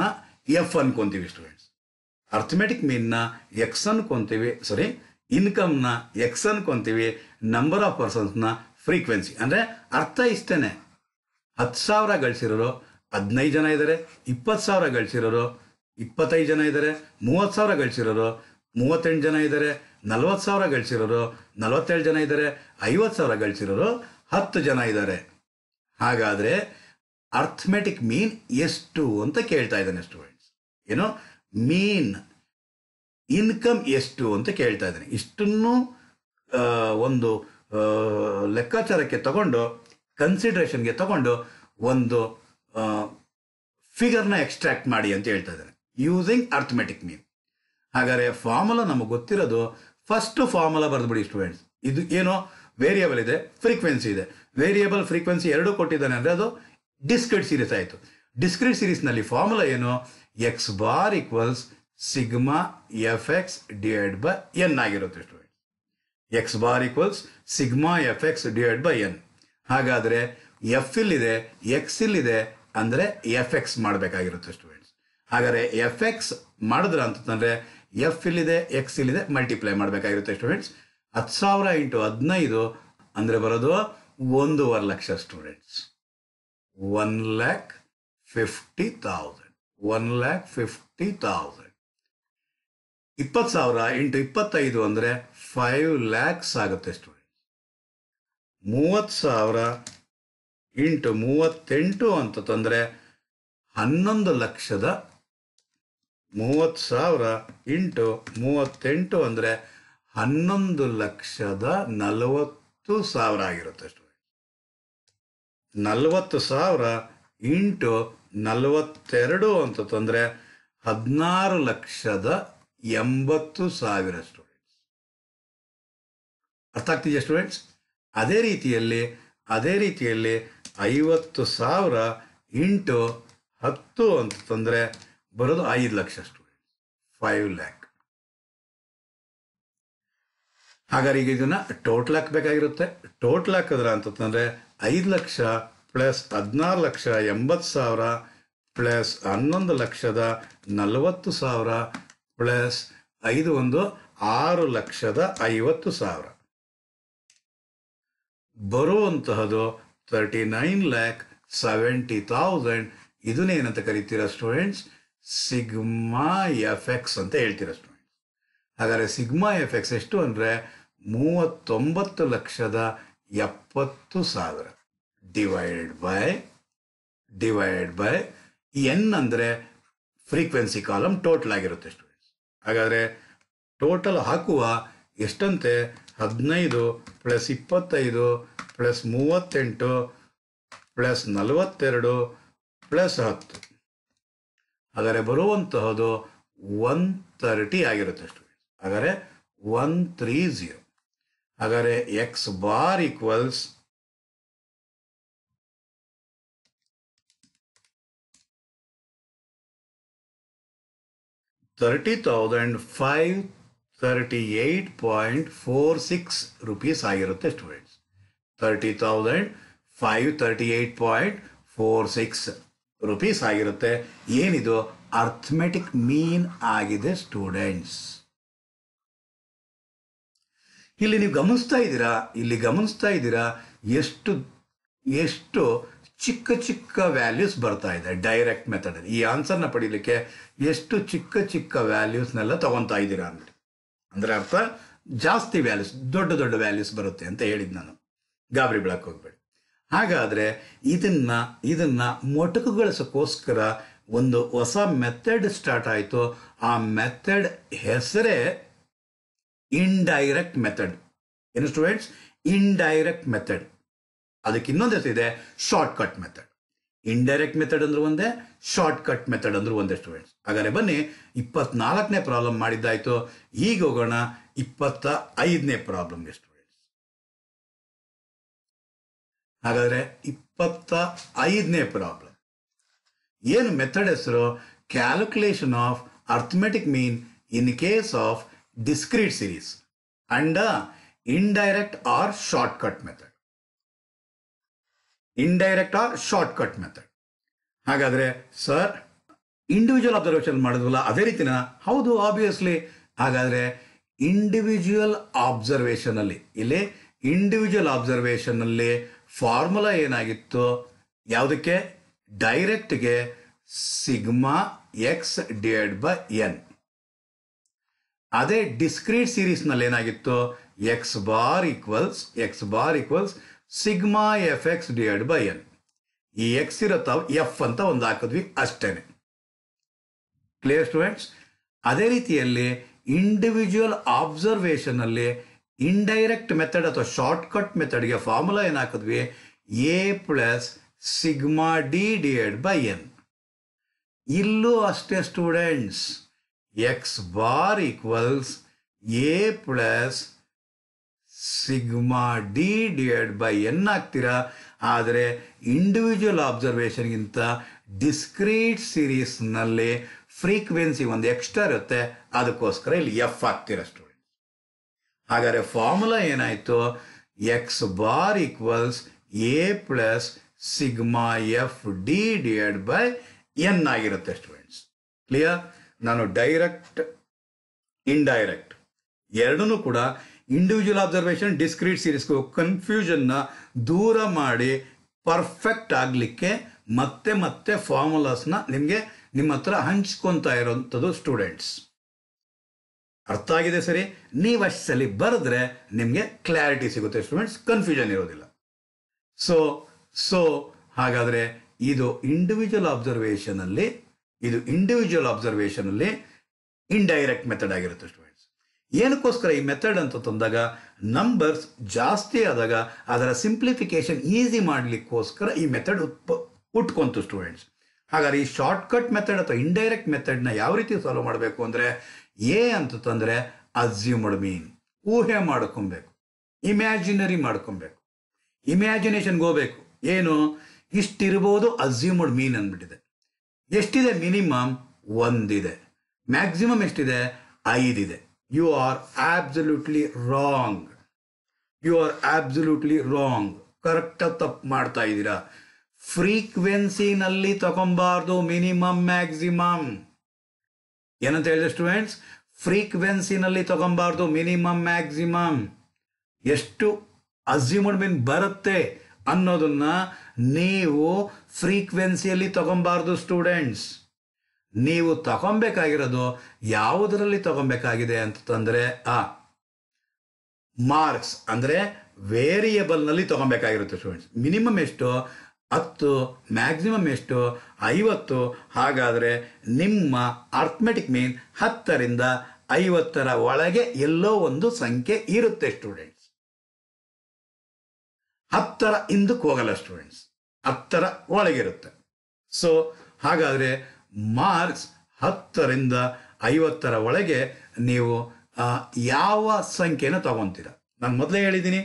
ಎಫ್ ಅನ್ಕೊಂತೀವಿ ಸ್ಟೂಡೆಂಟ್ಸ್ ಅರ್ಥಮೆಟಿಕ್ ನ ಎಕ್ಸ್ ಅನ್ಕೊಂತೀವಿ ಸಾರಿ ಇನ್ಕಮ್ನ ಎಕ್ಸ್ ಅನ್ಕೊಂತೀವಿ ನಂಬರ್ ಆಫ್ ಪರ್ಸನ್ಸ್ನ ಫ್ರೀಕ್ವೆನ್ಸಿ ಅಂದರೆ ಅರ್ಥ ಇಷ್ಟೇನೆ ಹತ್ತು ಸಾವಿರ ಗಳಿಸಿರೋರು ಹದಿನೈದು ಜನ ಇದ್ದಾರೆ ಇಪ್ಪತ್ತು ಸಾವಿರ ಗಳಿಸಿರೋರು ಇಪ್ಪತ್ತೈದು ಜನ ಇದ್ದಾರೆ ಮೂವತ್ತು ಸಾವಿರ ಗಳಿಸಿರೋರು ಮೂವತ್ತೆಂಟು ಜನ ಇದ್ದಾರೆ ನಲ್ವತ್ತು ಸಾವಿರ ಗಳಿಸಿರೋರು ನಲವತ್ತೇಳು ಜನ ಇದ್ದಾರೆ ಐವತ್ತು ಸಾವಿರ ಗಳಿಸಿರೋರು ಹತ್ತು ಜನ ಇದ್ದಾರೆ ಹಾಗಾದರೆ ಅರ್ಥಮೆಟಿಕ್ ಮೀನ್ ಎಷ್ಟು ಅಂತ ಕೇಳ್ತಾ ಇದ್ದಾನೆ ಸ್ಟೂಡೆಂಟ್ಸ್ ಏನೋ ಮೀನ್ ಇನ್ಕಮ್ ಎಷ್ಟು ಅಂತ ಕೇಳ್ತಾ ಇದ್ದಾನೆ ಇಷ್ಟನ್ನು ಒಂದು ಲೆಕ್ಕಾಚಾರಕ್ಕೆ ತಗೊಂಡು ಕನ್ಸಿಡ್ರೇಷನ್ಗೆ ತಗೊಂಡು ಒಂದು ಫಿಗರ್ನ ಎಕ್ಸ್ಟ್ರಾಕ್ಟ್ ಮಾಡಿ ಅಂತ ಹೇಳ್ತಾ ಇದ್ದಾನೆ ಯೂಸಿಂಗ್ ಅರ್ಥಮೆಟಿಕ್ ಮೀನ್ ಹಾಗಾದರೆ ಫಾರ್ಮುಲಾ ನಮಗೆ ಗೊತ್ತಿರೋದು ಫಸ್ಟ್ ಫಾರ್ಮುಲಾ ಬರೆದ್ಬಿಡಿ ಸ್ಟೂಡೆಂಟ್ಸ್ ಇದು ಏನು ವೇರಿಯಬಲ್ ಇದೆ ಫ್ರೀಕ್ವೆನ್ಸಿ ಇದೆ ವೇರಿಯಬಲ್ ಫ್ರೀಕ್ವೆನ್ಸಿ ಎರಡು ಕೊಟ್ಟಿದ್ದಾನೆ ಅಂದರೆ ಅದು ಡಿಸ್ಕ್ರಿಟ್ ಸೀರೀಸ್ ಆಯಿತು ಡಿಸ್ಕ್ರಿಟ್ ಸೀರೀಸ್ನಲ್ಲಿ ಫಾರ್ಮುಲಾ ಏನು x bar equals sigma F X divide by N ಆಗಿರುತ್ತೆ students X bar equals sigma F X divide by N ಹಾಗಾದರೆ ಎಫ್ ಇಲ್ಲಿದೆ ಎಕ್ಸ್ ಇಲ್ಲಿದೆ ಅಂದರೆ ಎಫ್ ಎಕ್ಸ್ ಮಾಡಬೇಕಾಗಿರುತ್ತೆ ಸ್ಟೂಡೆಂಟ್ಸ್ ಹಾಗಾದರೆ ಎಫ್ ಎಕ್ಸ್ ಮಾಡಿದ್ರೆ ಅಂತಂದರೆ ಎಫ್ ಇಲ್ಲಿದೆ ಎಕ್ಸ್ ಇಲ್ಲಿದೆ ಮಲ್ಟಿಪ್ಲೈ ಮಾಡಬೇಕಾಗಿರುತ್ತೆ ಸ್ಟೂಡೆಂಟ್ಸ್ ಹತ್ತು ಸಾವಿರ ಇಂಟು ಹದಿನೈದು ಅಂದರೆ ಬರೋದು ಒಂದೂವರೆ lakh students one lakh fifty thousand one lakh fifty thousand ಇಪ್ಪತ್ತು ಸಾವಿರ ಇಂಟು ಇಪ್ಪತ್ತೈದು ಅಂದರೆ ಫೈವ್ ಲ್ಯಾಕ್ಸ್ ಆಗುತ್ತೆ ಸ್ಟೂಡೆಂಟ್ಸ್ ಮೂವತ್ತು ಸಾವಿರ ಇಂಟು ಮೂವತ್ತೆಂಟು ಅಂತ ತಂದರೆ ಹನ್ನೊಂದು ಲಕ್ಷದ ಮೂವತ್ತು ಸಾವಿರ ಇಂಟು ಮೂವತ್ತೆಂಟು ಅಂದರೆ ಹನ್ನೊಂದು ಲಕ್ಷದ ನಲವತ್ತು ಸಾವಿರ ಆಗಿರುತ್ತೆ ಸ್ಟೂಡೆಂಟ್ಸ್ ನಲವತ್ತು ಸಾವಿರ ಇಂಟು ನಲವತ್ತೆರಡು ಅಂತ ತೊಂದರೆ ಹದಿನಾರು ಲಕ್ಷದ ಎಂಬತ್ತು ಸಾವಿರ ಸ್ಟೂಡೆಂಟ್ಸ್ ಅರ್ಥ ಆಗ್ತಿದೆಯಾ ಸ್ಟೂಡೆಂಟ್ಸ್ ಅದೇ ರೀತಿಯಲ್ಲಿ ಅದೇ ರೀತಿಯಲ್ಲಿ ಐವತ್ತು ಸಾವಿರ ಇಂಟು ಹತ್ತು ಅಂತ ಅಂತಂದರೆ ಬರೋದು ಐದು ಲಕ್ಷ ಸ್ಟೂಡೆಂಟ್ಸ್ ಫೈವ್ ಲ್ಯಾಕ್ ಹಾಗಾದ್ರೆ ಈಗ ಇದನ್ನ ಟೋಟಲ್ ಹಾಕಬೇಕಾಗಿರುತ್ತೆ ಟೋಟಲ್ ಹಾಕಿದ್ರ ಅಂತಂದ್ರೆ ಐದು ಲಕ್ಷ ಪ್ಲಸ್ ಹದಿನಾರು ಲಕ್ಷ ಎಂಬತ್ತು ಸಾವಿರ ಪ್ಲಸ್ ಹನ್ನೊಂದು ಲಕ್ಷದ ನಲವತ್ತು ಸಾವಿರ ಪ್ಲಸ್ ಐದು ಒಂದು ಆರು ಲಕ್ಷದ ಐವತ್ತು ಸಾವಿರ ಬರುವಂತಹದು thirty nine lakh seventy thousand ಇದನ್ನೇನಂತ ಕರಿತೀರಾ ಸ್ಟೂಡೆಂಟ್ಸ್ ಸಿಗ್ಮಾ ಎಫ್ ಎಕ್ಸ್ ಅಂತ ಹೇಳ್ತೀರ ಸ್ಟೂಡೆಂಟ್ಸ್ ಹಾಗಾದರೆ ಸಿಗ್ಮಾ ಎಫ್ ಎಕ್ಸ್ ಎಷ್ಟು ಅಂದರೆ ಮೂವತ್ತೊಂಬತ್ತು ಲಕ್ಷದ ಎಪ್ಪತ್ತು ಸಾವಿರ divide by divide by N ಅಂದರೆ ಫ್ರೀಕ್ವೆನ್ಸಿ ಕಾಲಮ್ ಟೋಟಲ್ ಆಗಿರುತ್ತೆ ಸ್ಟೂಡೆಂಟ್ಸ್ ಹಾಗಾದರೆ ಟೋಟಲ್ ಹಾಕುವ ಎಷ್ಟಂತೆ ಹದಿನೈದು ಪ್ಲಸ್ ಇಪ್ಪತ್ತೈದು ಪ್ಲಸ್ ಮೂವತ್ತೆಂಟು ಪ್ಲಸ್ ನಲವತ್ತೆರಡು ಪ್ಲಸ್ ಹತ್ತು ಹಾಗಾದರೆ ಬರುವಂತಹದ್ದು ಒನ್ ತರ್ಟಿ ಆಗಿರುತ್ತೆ ಸ್ಟೂಡೆಂಟ್ಸ್ ಹಾಗಾದರೆ ಒನ್ ತ್ರೀ ಝೀರೋ ಹಾಗಾದರೆ X bar equals thirty thousand five thirty eight point four six rupees ಆಗಿರುತ್ತೆ students thirty thousand five thirty eight point four six rupees ಆಗಿರುತ್ತೆ ಏನಿದು ಅರ್ಥಮೆಟಿಕ್ ಮೀನ್ ಆಗಿದೆ ಸ್ಟೂಡೆಂಟ್ಸ್ ಇಲ್ಲಿ ನೀವು ಗಮನಿಸ್ತಾ ಇದ್ದೀರಾ ಇಲ್ಲಿ ಗಮನಿಸ್ತಾ ಇದ್ದೀರಾ ಎಷ್ಟು ಎಷ್ಟು ಚಿಕ್ಕ ಚಿಕ್ಕ ವ್ಯಾಲ್ಯೂಸ್ ಬರ್ತಾ ಇದೆ ಡೈರೆಕ್ಟ್ ಮೆಥಡಲ್ಲಿ ಈ ಆನ್ಸರ್ನ ಪಡೀಲಿಕ್ಕೆ ಎಷ್ಟು ಚಿಕ್ಕ ಚಿಕ್ಕ ವ್ಯಾಲ್ಯೂಸ್ನೆಲ್ಲ ತಗೊತಾ ಇದ್ದೀರಾ ಅಂದ್ರೆ ಅಂದರೆ ಅರ್ಥ ಜಾಸ್ತಿ ವ್ಯಾಲ್ಯೂಸ್ ದೊಡ್ಡ ದೊಡ್ಡ ವ್ಯಾಲ್ಯೂಸ್ ಬರುತ್ತೆ ಅಂತ ಹೇಳಿದ್ದು ನಾನು ಗಾಬರಿ ಬೆಳಕ್ಕೆ ಹೋಗ್ಬೇಡಿ ಹಾಗಾದರೆ ಇದನ್ನ ಇದನ್ನ ಮೊಟಕುಗೊಳಿಸೋಕ್ಕೋಸ್ಕರ ಒಂದು ಹೊಸ ಮೆಥಡ್ ಸ್ಟಾರ್ಟ್ ಆಯಿತು ಆ ಮೆಥಡ್ ಹೆಸರೇ ಇಂಡೈರೆಕ್ಟ್ ಮೆಥಡ್ ಏನು ಸ್ಟೂಡೆಂಟ್ಸ್ ಇಂಡೈರೆಕ್ಟ್ ಮೆಥಡ್ ಅದಕ್ಕೆ ಇನ್ನೊಂದು ಹೆಸರಿದೆ shortcut method indirect method ಅಂದ್ರೆ ಒಂದೇ ಶಾರ್ಟ್ ಕಟ್ ಮೆಥಡ್ ಅಂದ್ರೆ ಒಂದೇ ಸ್ಟೂಡೆಂಟ್ಸ್ ಹಾಗಾದ್ರೆ ಬನ್ನಿ ಇಪ್ಪತ್ನಾಲ್ಕನೇ ಪ್ರಾಬ್ಲಮ್ ಮಾಡಿದ್ದಾಯ್ತು ಈಗ ಹೋಗೋಣ ಇಪ್ಪತ್ತ ಐದನೇ ಪ್ರಾಬ್ಲಮ್ಗೆ ಸ್ಟೂಡೆಂಟ್ ಹಾಗಾದರೆ ಇಪ್ಪತ್ತ ಐದನೇ ಪ್ರಾಬ್ಲಮ್ ಏನು ಮೆಥಡ್ ಹೆಸರು calculation of arithmetic mean in case of discrete series and indirect or shortcut method indirect or shortcut method ಹಾಗಾದರೆ ಸರ್ ಇಂಡಿವಿಜುವಲ್ ಅಬ್ಸರ್ವೇಷನ್ ಮಾಡಿದ್ವಲ್ಲ ಅದೇ ರೀತಿನ ಹೌದು ಆಬ್ವಿಯಸ್ಲಿ ಹಾಗಾದರೆ ಇಂಡಿವಿಜುವಲ್ ಅಲ್ಲಿ ಇಲ್ಲಿ ಇಂಡಿವಿಜುವಲ್ ಅಲ್ಲಿ ಫಾರ್ಮುಲಾ ಏನಾಗಿತ್ತು ಯಾವುದಕ್ಕೆ ಡೈರೆಕ್ಟ್ಗೆ sigma X divide by n ಅದೇ ಡಿಸ್ಕ್ರೀಟ್ ಸೀರೀಸ್ನಲ್ಲಿ ಏನಾಗಿತ್ತು x bar equals x bar equals sigma F X divide by n ಈ ಎಕ್ಸ್ ಇರುತ್ತಾವ ಎಫ್ ಅಂತ ಒಂದು ಹಾಕಿದ್ವಿ ಅಷ್ಟೇನೆ ಕ್ಲಿಯರ್ ಸ್ಟೂಡೆಂಟ್ಸ್ ಅದೇ ರೀತಿಯಲ್ಲಿ ಇಂಡಿವಿಜುವಲ್ ಅಲ್ಲಿ indirect method ಅಥವಾ ಶಾರ್ಟ್ಕಟ್ ಮೆಥಡ್ಗೆ ಫಾರ್ಮುಲಾ ಏನು ಹಾಕಿದ್ವಿ a plus sigma D divide by n ಇಲ್ಲೂ ಅಷ್ಟೇ students X bar equals A plus sigma D divide by n ಹಾಕ್ತೀರಾ ಆದರೆ ಇಂಡಿವಿಜುವಲ್ ಆಬ್ಸರ್ವೇಷನ್ಗಿಂತ ಡಿಸ್ಕ್ರೀಟ್ ಸೀರೀಸ್ನಲ್ಲಿ ಫ್ರೀಕ್ವೆನ್ಸಿ ಒಂದು ಎಕ್ಸ್ಟ್ರಾ ಇರುತ್ತೆ ಅದಕ್ಕೋಸ್ಕರ ಇಲ್ಲಿ ಎಫ್ ಹಾಕ್ತಿರಷ್ಟು ಹಾಗಾದರೆ ಫಾರ್ಮುಲಾ ಏನಾಯಿತು x bar equals A plus sigma F d ಎಡ್ ಬೈ ಎನ್ ಆಗಿರುತ್ತೆ ಸ್ಟೂಡೆಂಟ್ಸ್ ಕ್ಲಿಯರ್ ನಾನು ಡೈರೆಕ್ಟ್ ಇಂಡೈರೆಕ್ಟ್ ಎರಡನ್ನೂ ಕೂಡ ಇಂಡಿವಿಜುವಲ್ ಅಬ್ಸರ್ವೇಷನ್ ಡಿಸ್ಕ್ರೀಟ್ ಕನ್ಫ್ಯೂಷನ್ ಕನ್ಫ್ಯೂಷನ್ನ ದೂರ ಮಾಡಿ ಪರ್ಫೆಕ್ಟ್ ಆಗಲಿಕ್ಕೆ ಮತ್ತೆ ಮತ್ತೆ ಫಾರ್ಮುಲಾಸ್ನ ನಿಮಗೆ ನಿಮ್ಮ ಹತ್ರ ಹಂಚ್ಕೊತಾ ಇರೋಂಥದ್ದು ಸ್ಟೂಡೆಂಟ್ಸ್ ಅರ್ಥ ಆಗಿದೆ ಸರಿ ನೀವು ಸಲ ಬರೆದ್ರೆ ನಿಮಗೆ ಕ್ಲಾರಿಟಿ ಸಿಗುತ್ತೆ ಸ್ಟೂಡೆಂಟ್ಸ್ ಕನ್ಫ್ಯೂಷನ್ ಇರೋದಿಲ್ಲ ಸೊ ಸೊ ಹಾಗಾದರೆ ಇದು ಇಂಡಿವಿಜುವಲ್ ಅಬ್ಸರ್ವೇಷನಲ್ಲಿ ಇದು ಇಂಡಿವಿಜುವಲ್ ಅಬ್ಸರ್ವೇಷನಲ್ಲಿ ಇಂಡೈರೆಕ್ಟ್ ಮೆಥಡ್ ಆಗಿರುತ್ತೆ ಸ್ಟೂಡೆಂಟ್ಸ್ ಏನಕ್ಕೋಸ್ಕರ ಈ ಮೆಥಡ್ ಅಂತ ತಂದಾಗ ನಂಬರ್ಸ್ ಜಾಸ್ತಿ ಆದಾಗ ಅದರ ಸಿಂಪ್ಲಿಫಿಕೇಶನ್ ಈಸಿ ಮಾಡಲಿಕ್ಕೋಸ್ಕರ ಈ ಮೆಥಡ್ ಉತ್ಪ ಉಟ್ಕೊಂತು ಸ್ಟೂಡೆಂಟ್ಸ್ ಹಾಗಾದ್ರೆ ಈ ಶಾರ್ಟ್ಕಟ್ ಮೆಥಡ್ ಅಥವಾ ಇಂಡೈರೆಕ್ಟ್ ಮೆಥಡ್ನ ಯಾವ ರೀತಿ ಸಾಲ್ವ್ ಮಾಡಬೇಕು ಅಂದರೆ ಏ ತಂದರೆ ಅಸ್ಯೂಮ್ಡ್ ಮೀನ್ ಊಹೆ ಮಾಡ್ಕೊಬೇಕು ಇಮ್ಯಾಜಿನರಿ ಮಾಡ್ಕೊಬೇಕು ಇಮ್ಯಾಜಿನೇಷನ್ಗೆ ಹೋಗ್ಬೇಕು ಏನು ಇಷ್ಟಿರ್ಬೋದು ಅಸ್ಯೂಮ್ಡ್ ಮೀನ್ ಅಂದ್ಬಿಟ್ಟಿದೆ ಎಷ್ಟಿದೆ ಮಿನಿಮಮ್ ಒಂದಿದೆ ಮ್ಯಾಕ್ಸಿಮಮ್ ಎಷ್ಟಿದೆ ಐದಿದೆ you are absolutely wrong you are absolutely wrong ಕರೆಕ್ಟಾಗಿ ತಪ್ಪು ಮಾಡ್ತಾ ಇದ್ದೀರಾ ಫ್ರೀಕ್ವೆನ್ಸಿನಲ್ಲಿ ತಗೊಂಬಾರ್ದು ಮಿನಿಮಮ್ ಮ್ಯಾಕ್ಸಿಮಮ್ ಏನಂತ ಹೇಳಿದೆ ಸ್ಟೂಡೆಂಟ್ಸ್ ಫ್ರೀಕ್ವೆನ್ಸಿನಲ್ಲಿ ತಗೊಂಬಾರ್ದು ಮಿನಿಮಮ್ ಮ್ಯಾಕ್ಸಿಮಮ್ ಎಷ್ಟು ಅಸ್ಯೂಮ್ಡ್ ಮೀನ್ ಬರುತ್ತೆ ಅನ್ನೋದನ್ನ ನೀವು ಫ್ರೀಕ್ವೆನ್ಸಿಯಲ್ಲಿ ತಗೊಂಬಾರ್ದು ಸ್ಟೂಡೆಂಟ್ಸ್ ನೀವು ತಗೊಬೇಕಾಗಿರೋದು ಯಾವುದರಲ್ಲಿ ತಗೊಬೇಕಾಗಿದೆ ಅಂತಂದರೆ ಆ ಮಾರ್ಕ್ಸ್ ಅಂದರೆ ವೇರಿಯಬಲ್ನಲ್ಲಿ ತಗೊಬೇಕಾಗಿರುತ್ತೆ ಸ್ಟೂಡೆಂಟ್ಸ್ ಮಿನಿಮಮ್ ಎಷ್ಟು ಹತ್ತು ಮ್ಯಾಕ್ಸಿಮಮ್ ಎಷ್ಟು ಐವತ್ತು ಹಾಗಾದರೆ ನಿಮ್ಮ ಅರ್ಥಮೆಟಿಕ್ ಮೀನ್ ಹತ್ತರಿಂದ ಐವತ್ತರ ಒಳಗೆ ಎಲ್ಲೋ ಒಂದು ಸಂಖ್ಯೆ ಇರುತ್ತೆ ಸ್ಟೂಡೆಂಟ್ಸ್ ಹತ್ತರ ಹಿಂದಕ್ಕೆ ಹೋಗಲ್ಲ ಸ್ಟೂಡೆಂಟ್ಸ್ ಹತ್ತರ ಒಳಗಿರುತ್ತೆ ಸೊ ಹಾಗಾದರೆ ಮಾರ್ಕ್ಸ್ ಹತ್ತರಿಂದ ಐವತ್ತರ ಒಳಗೆ ನೀವು ಯಾವ ಸಂಖ್ಯೆನ ತಗೊತೀರ ನಾನು ಮೊದಲೇ ಹೇಳಿದ್ದೀನಿ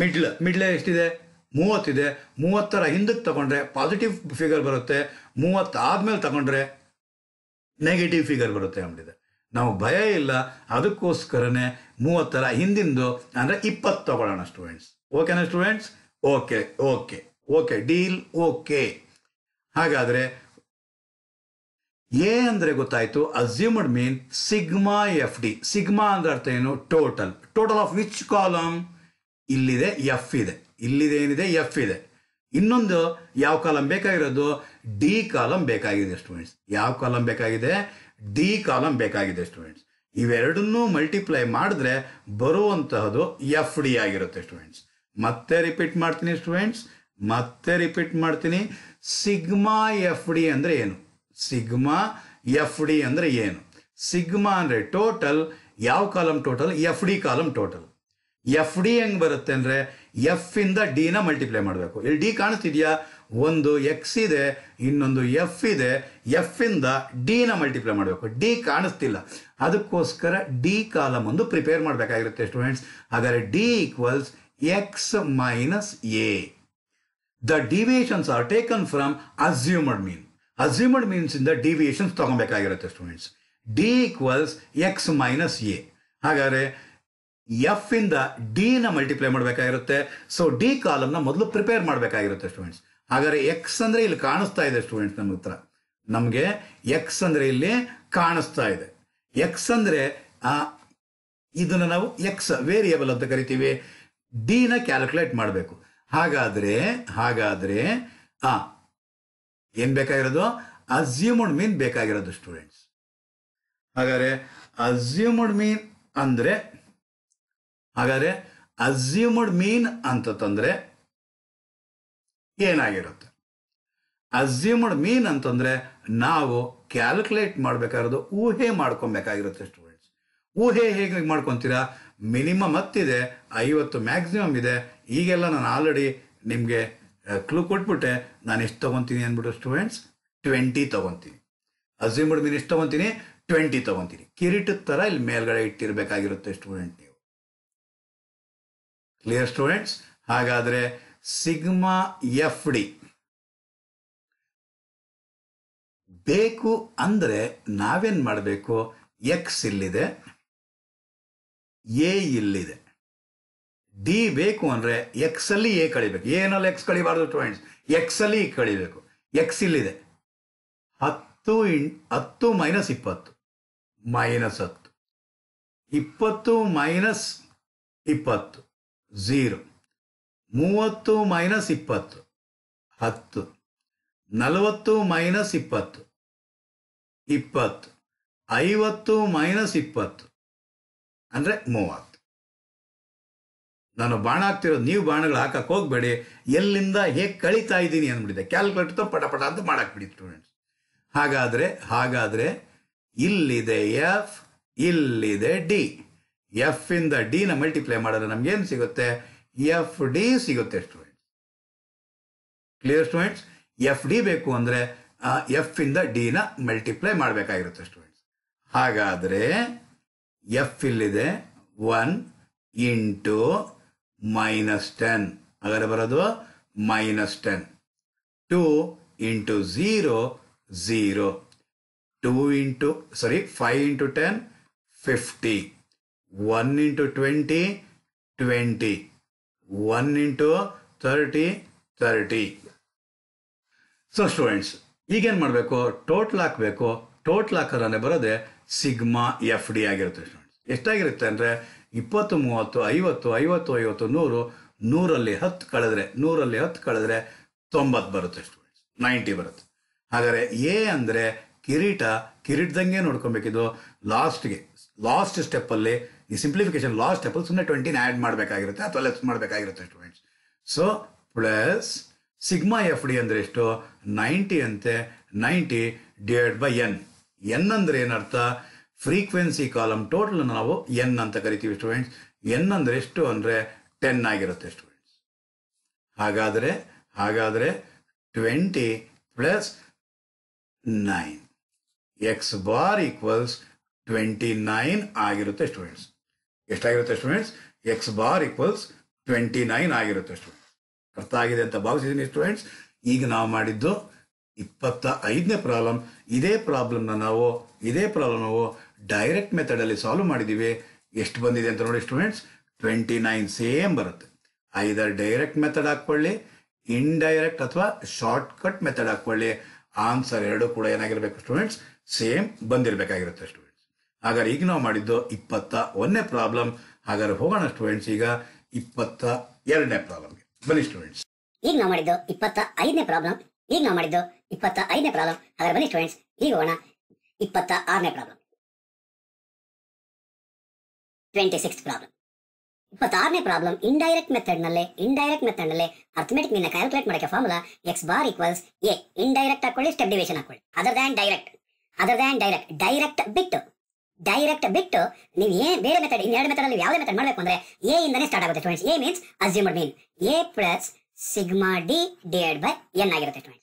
ಮಿಡ್ಲ್ ಮಿಡ್ಲ್ ಎಷ್ಟಿದೆ ಮೂವತ್ತಿದೆ ಮೂವತ್ತರ ಹಿಂದಕ್ಕೆ ತಗೊಂಡ್ರೆ ಪಾಸಿಟಿವ್ ಫಿಗರ್ ಬರುತ್ತೆ ಮೂವತ್ತು ಆದಮೇಲೆ ತಗೊಂಡ್ರೆ ನೆಗೆಟಿವ್ ಫಿಗರ್ ಬರುತ್ತೆ ಅಂಬಿದೆ ನಾವು ಭಯ ಇಲ್ಲ ಅದಕ್ಕೋಸ್ಕರನೇ ಮೂವತ್ತರ ಹಿಂದಿಂದು ಅಂದರೆ ಇಪ್ಪತ್ತು ತಗೊಳ್ಳೋಣ ಸ್ಟೂಡೆಂಟ್ಸ್ ಓಕೆನಾ students okay okay okay deal okay ಹಾಗಾದರೆ ಎ ಅಂದರೆ ಗೊತ್ತಾಯಿತು assumed mean sigma F D sigma ಅಂದ್ರೆ ಅರ್ಥ ಏನು total total of which column ಇಲ್ಲಿದೆ ಎಫ್ ಇದೆ ಇಲ್ಲಿದೇನಿದೆ ಎಫ್ ಇದೆ ಇನ್ನೊಂದು ಯಾವ ಕಾಲಂ ಬೇಕಾಗಿರೋದು ಡಿ ಕಾಲಂ ಬೇಕಾಗಿದೆ ಸ್ಟೂಡೆಂಟ್ಸ್ ಯಾವ ಕಾಲಂ ಬೇಕಾಗಿದೆ ಡಿ ಕಾಲಂ ಬೇಕಾಗಿದೆ ಸ್ಟೂಡೆಂಟ್ಸ್ ಇವೆರಡನ್ನೂ ಮಲ್ಟಿಪ್ಲೈ ಮಾಡಿದ್ರೆ ಬರುವಂತಹದು ಎಫ್ ಡಿ ಆಗಿರುತ್ತೆ ಸ್ಟೂಡೆಂಟ್ಸ್ ಮತ್ತೆ ರಿಪೀಟ್ ಮಾಡ್ತೀನಿ ಸ್ಟೂಡೆಂಟ್ಸ್ ಮತ್ತೆ ರಿಪೀಟ್ ಮಾಡ್ತೀನಿ ಸಿಗ್ಮಾ ಎಫ್ ಡಿ ಅಂದರೆ ಏನು ಸಿಗ್ಮಾ ಎಫ್ ಡಿ ಅಂದರೆ ಏನು ಸಿಗ್ಮಾ ಅಂದರೆ ಟೋಟಲ್ ಯಾವ column total f D column total f d ಹೆಂಗೆ ಬರುತ್ತೆ ಅಂದರೆ ಎಫ್ ಇಂದ ಡಿನ ಮಲ್ಟಿಪ್ಲೈ ಮಾಡಬೇಕು ಇಲ್ಲಿ ಡಿ ಕಾಣಿಸ್ತಿದೆಯಾ ಒಂದು ಎಕ್ಸ್ ಇದೆ ಇನ್ನೊಂದು ಎಫ್ ಇದೆ ಎಫ್ ಇಂದ ಡಿನ ಮಲ್ಟಿಪ್ಲೈ ಮಾಡಬೇಕು ಡಿ ಕಾಣಿಸ್ತಿಲ್ಲ ಅದಕ್ಕೋಸ್ಕರ ಡಿ ಕಾಲಮ್ ಒಂದು ಪ್ರಿಪೇರ್ ಮಾಡಬೇಕಾಗಿರುತ್ತೆ ಸ್ಟೂಡೆಂಟ್ಸ್ ಹಾಗಾದರೆ d equals X minus a the deviations are taken from assumed mean assumed means ಇಂದ ಡಿವಿಯೇಷನ್ಸ್ ತಗೊಬೇಕಾಗಿರುತ್ತೆ students d equals X minus A ಹಾಗಾದರೆ ಎಫ್ ಇಂದ ಡಿ ನ ಮಲ್ಟಿಪ್ಲೈ ಮಾಡಬೇಕಾಗಿರುತ್ತೆ ಸೊ ಡಿ ಕಾಲಮ್ನ ಮೊದಲು ಪ್ರಿಪೇರ್ ಮಾಡಬೇಕಾಗಿರುತ್ತೆ ಸ್ಟೂಡೆಂಟ್ಸ್ ಹಾಗಾದ್ರೆ ಎಕ್ಸ್ ಅಂದ್ರೆ ಇಲ್ಲಿ ಕಾಣಿಸ್ತಾ ಇದೆ ಸ್ಟೂಡೆಂಟ್ಸ್ ನಮ್ಮ ಹತ್ರ ನಮಗೆ ಎಕ್ಸ್ ಅಂದ್ರೆ ಇಲ್ಲಿ ಕಾಣಿಸ್ತಾ ಇದೆ ಎಕ್ಸ್ ಅಂದ್ರೆ ಇದನ್ನ ನಾವು ಎಕ್ಸ್ ವೇರಿಯಬಲ್ ಅಂತ ಕರಿತೀವಿ ಡಿ ನ ಕ್ಯಾಲ್ಕುಲೇಟ್ ಮಾಡಬೇಕು ಹಾಗಾದ್ರೆ ಹಾಗಾದ್ರೆ ಆ ಏನ್ ಬೇಕಾಗಿರೋದು ಅಸ್ಯೂಮ್ಡ್ ಮೀನ್ ಬೇಕಾಗಿರೋದು ಸ್ಟೂಡೆಂಟ್ಸ್ ಹಾಗಾದ್ರೆ ಅಸ್ಯೂಮ್ಡ್ ಮೀನ್ ಅಂದ್ರೆ ಹಾಗಾದ್ರೆ ಅಸ್ಯೂಮ್ಡ್ ಮೀನ್ ಅಂತಂದ್ರೆ ಏನಾಗಿರುತ್ತೆ ಅಸ್ಯೂಮ್ಡ್ ಮೀನ್ ಅಂತಂದ್ರೆ ನಾವು ಕ್ಯಾಲ್ಕುಲೇಟ್ ಮಾಡಬೇಕಾಗಿರೋದು ಊಹೆ ಮಾಡ್ಕೊಬೇಕಾಗಿರುತ್ತೆ ಸ್ಟೂಡೆಂಟ್ಸ್ ಊಹೆ ಹೇಗೆ ಮಾಡ್ಕೊತೀರಾ ಮಿನಿಮಮ್ ಹತ್ತಿದೆ ಐವತ್ತು ಮ್ಯಾಕ್ಸಿಮಮ್ ಇದೆ ಈಗೆಲ್ಲ ನಾನು ಆಲ್ರೆಡಿ ನಿಮಗೆ ಕ್ಲೂ ಕೊಟ್ಬಿಟ್ಟೆ ನಾನು ಎಷ್ಟು ತೊಗೊತೀನಿ ಅಂದ್ಬಿಟ್ಟು ಸ್ಟೂಡೆಂಟ್ಸ್ ಟ್ವೆಂಟಿ ತೊಗೊತೀನಿ ಅಸ್ಯೂಮ್ಡ್ ಮೀನ್ ಎಷ್ಟು ತೊಗೊತೀನಿ ಟ್ವೆಂಟಿ ತೊಗೊತೀನಿ ಕಿರೀಟದ ಥರ ಇಲ್ಲಿ ಮೇಲ್ಗಡೆ ಇಟ್ಟಿರಬೇಕಾಗಿರುತ್ತೆ ಸ್ಟೂಡೆಂಟ್ ಕ್ಲಿಯರ್ ಸ್ಟೂಡೆಂಟ್ಸ್ ಹಾಗಾದರೆ ಸಿಗ್ಮಾ ಎಫ್ ಡಿ ಬೇಕು ಅಂದರೆ ನಾವೇನು ಮಾಡಬೇಕು ಎಕ್ಸ್ ಇಲ್ಲಿದೆ ಎ ಇಲ್ಲಿದೆ ಡಿ ಬೇಕು ಅಂದರೆ ಎಕ್ಸಲ್ಲಿ ಎ ಕಳಿಬೇಕು ಏನಲ್ಲಿ ಎಕ್ಸ್ ಕಳಿಬಾರ್ದು ಸ್ಟೂಡೆಂಟ್ಸ್ ಎಕ್ಸಲ್ಲಿ e ಕಳಿಬೇಕು ಎಕ್ಸ್ ಇಲ್ಲಿದೆ ಹತ್ತು ಇನ್ ಹತ್ತು ಮೈನಸ್ ಇಪ್ಪತ್ತು ಮೈನಸ್ ಹತ್ತು ಇಪ್ಪತ್ತು ಮೈನಸ್ ಇಪ್ಪತ್ತು ಝೀರೋ ಮೂವತ್ತು ಮೈನಸ್ ಇಪ್ಪತ್ತು ಹತ್ತು ನಲವತ್ತು ಮೈನಸ್ ಇಪ್ಪತ್ತು ಇಪ್ಪತ್ತು ಐವತ್ತು ಮೈನಸ್ ಇಪ್ಪತ್ತು ಅಂದರೆ ಮೂವತ್ತು ನಾನು ಬಾಣ ಹಾಕ್ತಿರೋದು ನೀವು ಬಾಣಗಳು ಹಾಕಕ್ಕೆ ಹೋಗಬೇಡಿ ಎಲ್ಲಿಂದ ಹೇಗೆ ಕಳೀತಾ ಇದ್ದೀನಿ ಅಂದ್ಬಿಟ್ಟಿದೆ ಕ್ಯಾಲ್ಕುಲೇಟರ್ ಪಟ ಪಟ ಅಂತ ಮಾಡಾಕ್ಬಿಡಿ ಸ್ಟೂಡೆಂಟ್ಸ್ ಹಾಗಾದರೆ ಹಾಗಾದರೆ ಇಲ್ಲಿದೆ ಎಫ್ ಇಲ್ಲಿದೆ ಡಿ ಎಫ್ ಇಂದ ಡಿನ ಮಲ್ಟಿಪ್ಲೈ ಮಾಡಿದ್ರೆ ನಮ್ಗೇನು ಸಿಗುತ್ತೆ ಎಫ್ ಡಿ ಸಿಗುತ್ತೆ students clear students F d ಬೇಕು ಅಂದರೆ ಎಫ್ ಇಂದ ಡಿನ ಮಲ್ಟಿಪ್ಲೈ ಮಾಡಬೇಕಾಗಿರುತ್ತೆ ಸ್ಟೂಡೆಂಟ್ಸ್ ಹಾಗಾದರೆ ಎಫ್ ಇಲ್ಲಿದೆ ಒನ್ ಇಂಟು ಮೈನಸ್ ಟೆನ್ ಹಾಗಾದ್ರೆ ಬರೋದು minus ten two into zero zero two into sorry five into ten fifty one into twenty twenty one into thirty thirty so students ಈಗೇನು ಮಾಡಬೇಕು total ಹಾಕಬೇಕು total ಹಾಕೋದಾನೆ ಬರೋದೆ sigma F D ಆಗಿರುತ್ತೆ students ಎಷ್ಟಾಗಿರುತ್ತೆ ಅಂದರೆ ಇಪ್ಪತ್ತು ಮೂವತ್ತು ಐವತ್ತು ಐವತ್ತು ಐವತ್ತು ನೂರು ನೂರಲ್ಲಿ ಹತ್ತು ಕಳೆದ್ರೆ ನೂರಲ್ಲಿ ಹತ್ತು ಕಳೆದ್ರೆ ತೊಂಬತ್ತು ಬರುತ್ತೆ ಸ್ಟೂಡೆಂಟ್ಸ್ ನೈಂಟಿ ಬರುತ್ತೆ ಹಾಗಾದರೆ ಎ ಅಂದರೆ ಕಿರೀಟ ಕಿರೀಟದಂಗೆ ನೋಡ್ಕೊಬೇಕಿದು ಲಾಸ್ಟ್ಗೆ ಲಾಸ್ಟ್ ಸ್ಟೆಪ್ಪಲ್ಲಿ ಈ ಸಿಂಪ್ಲಿಫಿಕೇಶನ್ ಲಾಸ್ಟ್ ಸ್ಟೆಪ್ ಸುಮ್ಮನೆ ಟ್ವೆಂಟಿನ ಆ್ಯಡ್ ಮಾಡಬೇಕಾಗಿರುತ್ತೆ ಅಥವಾ ಲೆಸ್ ಮಾಡಬೇಕಾಗಿರುತ್ತೆ students so plus sigma F d ಅಂದರೆ ಎಷ್ಟು ನೈಂಟಿ ಅಂತೆ ninety divide by N n ಅಂದರೆ ಏನರ್ಥ ಫ್ರೀಕ್ವೆನ್ಸಿ ಕಾಲಮ್ ಟೋಟಲ್ ನಾವು ಎನ್ ಅಂತ ಕರಿತೀವಿ ಸ್ಟೂಡೆಂಟ್ಸ್ ಎನ್ ಅಂದರೆ ಎಷ್ಟು ಅಂದರೆ ಟೆನ್ ಆಗಿರುತ್ತೆ ಸ್ಟೂಡೆಂಟ್ಸ್ ಹಾಗಾದರೆ ಹಾಗಾದರೆ twenty plus nine x bar equals twenty nine ಆಗಿರುತ್ತೆ ಸ್ಟೂಡೆಂಟ್ಸ್ ಎಷ್ಟಾಗಿರುತ್ತೆ students X bar equals twenty nine ಆಗಿರುತ್ತೆ ಸ್ಟೂಡೆಂಟ್ಸ್ ಅರ್ಥ ಆಗಿದೆ ಅಂತ ಭಾವಿಸಿದ್ದೀನಿ ಸ್ಟೂಡೆಂಟ್ಸ್ ಈಗ ನಾವು ಮಾಡಿದ್ದು ಇಪ್ಪತ್ತ ಐದನೇ ಪ್ರಾಬ್ಲಮ್ ಇದೇ ಪ್ರಾಬ್ಲಮ್ನ ನಾವು ಇದೇ ಪ್ರಾಬ್ಲಮ್ ನಾವು ಡೈರೆಕ್ಟ್ ಮೆಥಡಲ್ಲಿ ಸಾಲ್ವ್ ಮಾಡಿದ್ದೀವಿ ಎಷ್ಟು ಬಂದಿದೆ ಅಂತ ನೋಡಿ ಸ್ಟೂಡೆಂಟ್ಸ್ ಟ್ವೆಂಟಿ ನೈನ್ ಸೇಮ್ ಬರುತ್ತೆ ಐದರ್ ಡೈರೆಕ್ಟ್ ಮೆಥಡ್ ಹಾಕ್ಕೊಳ್ಳಿ ಇನ್ಡೈರೆಕ್ಟ್ ಅಥವಾ ಶಾರ್ಟ್ ಕಟ್ ಮೆಥಡ್ ಹಾಕ್ಕೊಳ್ಳಿ ಆನ್ಸರ್ ಎರಡು ಕೂಡ ಏನಾಗಿರಬೇಕು ಸ್ಟೂಡೆಂಟ್ಸ್ ಸೇಮ್ ಬಂದಿರಬೇಕಾಗಿರುತ್ತೆ ಸ್ಟೂಡೆಂಟ್ಸ್ ಹಾಗಾದ್ರೆ ಈಗ ನಾವು ಮಾಡಿದ್ದು ಇಪ್ಪತ್ತ ಒಂದನೇ ಪ್ರಾಬ್ಲಮ್ ಹಾಗಾದ್ರೆ ಹೋಗೋಣ ಸ್ಟೂಡೆಂಟ್ಸ್ ಈಗ ಇಪ್ಪತ್ತ ಎರಡನೇ ಪ್ರಾಬ್ಲಮ್ಗೆ ಬನ್ನಿ ಸ್ಟೂಡೆಂಟ್ಸ್ ಈಗ ನಾವು ಮಾಡಿದ್ದು ಇಪ್ಪತ್ತ ಐದನೇ ಪ್ರಾಬ್ಲಮ್ ಈಗ ನಾವು ಮಾಡಿದ್ದು ಇಪ್ಪತ್ತ ಐದನೇ ಪ್ರಾಬ್ಲಮ್ ಹಾಗಾದ್ರೆ ಬನ್ನಿ ಸ್ಟೂಡೆಂಟ್ಸ್ ಈಗ ಹೋಗೋಣ ಇಪ್ಪತ್ತ ಆರನೇ ಪ್ರಾಬ್ಲಮ್ ಟ್ವೆಂಟಿ ಸಿಕ್ಸ್ ಪ್ರಾಬ್ಲಮ್ ಇಪ್ಪತ್ತಾರನೇ ಪ್ರಾಬ್ಲಮ್ ಇಂಡೈರೆಕ್ಟ್ ಮೆಥಡ್ ನಲ್ಲಿ ಇಂಡೈರೆಕ್ಟ್ ಮೆಥಡ್ ನಲ್ಲಿ ಅರ್ಥಮೆಟಿಕ್ ನಿನ್ನ ಕ್ಯಾಲ್ಕುಲೇಟ್ ಮಾಡಕ್ಕೆ formula X bar equals A indirect ಹಾಕೊಳ್ಳಿ ಸ್ಟೆಪ್ ಡಿವಿಷನ್ ಹಾಕೊಳ್ಳಿ other than direct other than direct direct ಬಿಟ್ಟು ಡೈರೆಕ್ಟ್ ಬಿಟ್ಟು ನೀವು ಏನ್ ಬೇರೆ ಮೆಥಡ್ ಎರಡು ಮೆಥಡ್ ಅಲ್ಲಿ ಯಾವುದೇ ಮೆಥಡ್ ಮಾಡಬೇಕು ಅಂದ್ರೆ ಎ ಇಂದನೇ ಸ್ಟಾರ್ಟ್ ಆಗುತ್ತೆ students A means assumed mean A plus sigma D divide by N ಆಗಿರುತ್ತೆ ಫ್ರೆಂಡ್ಸ್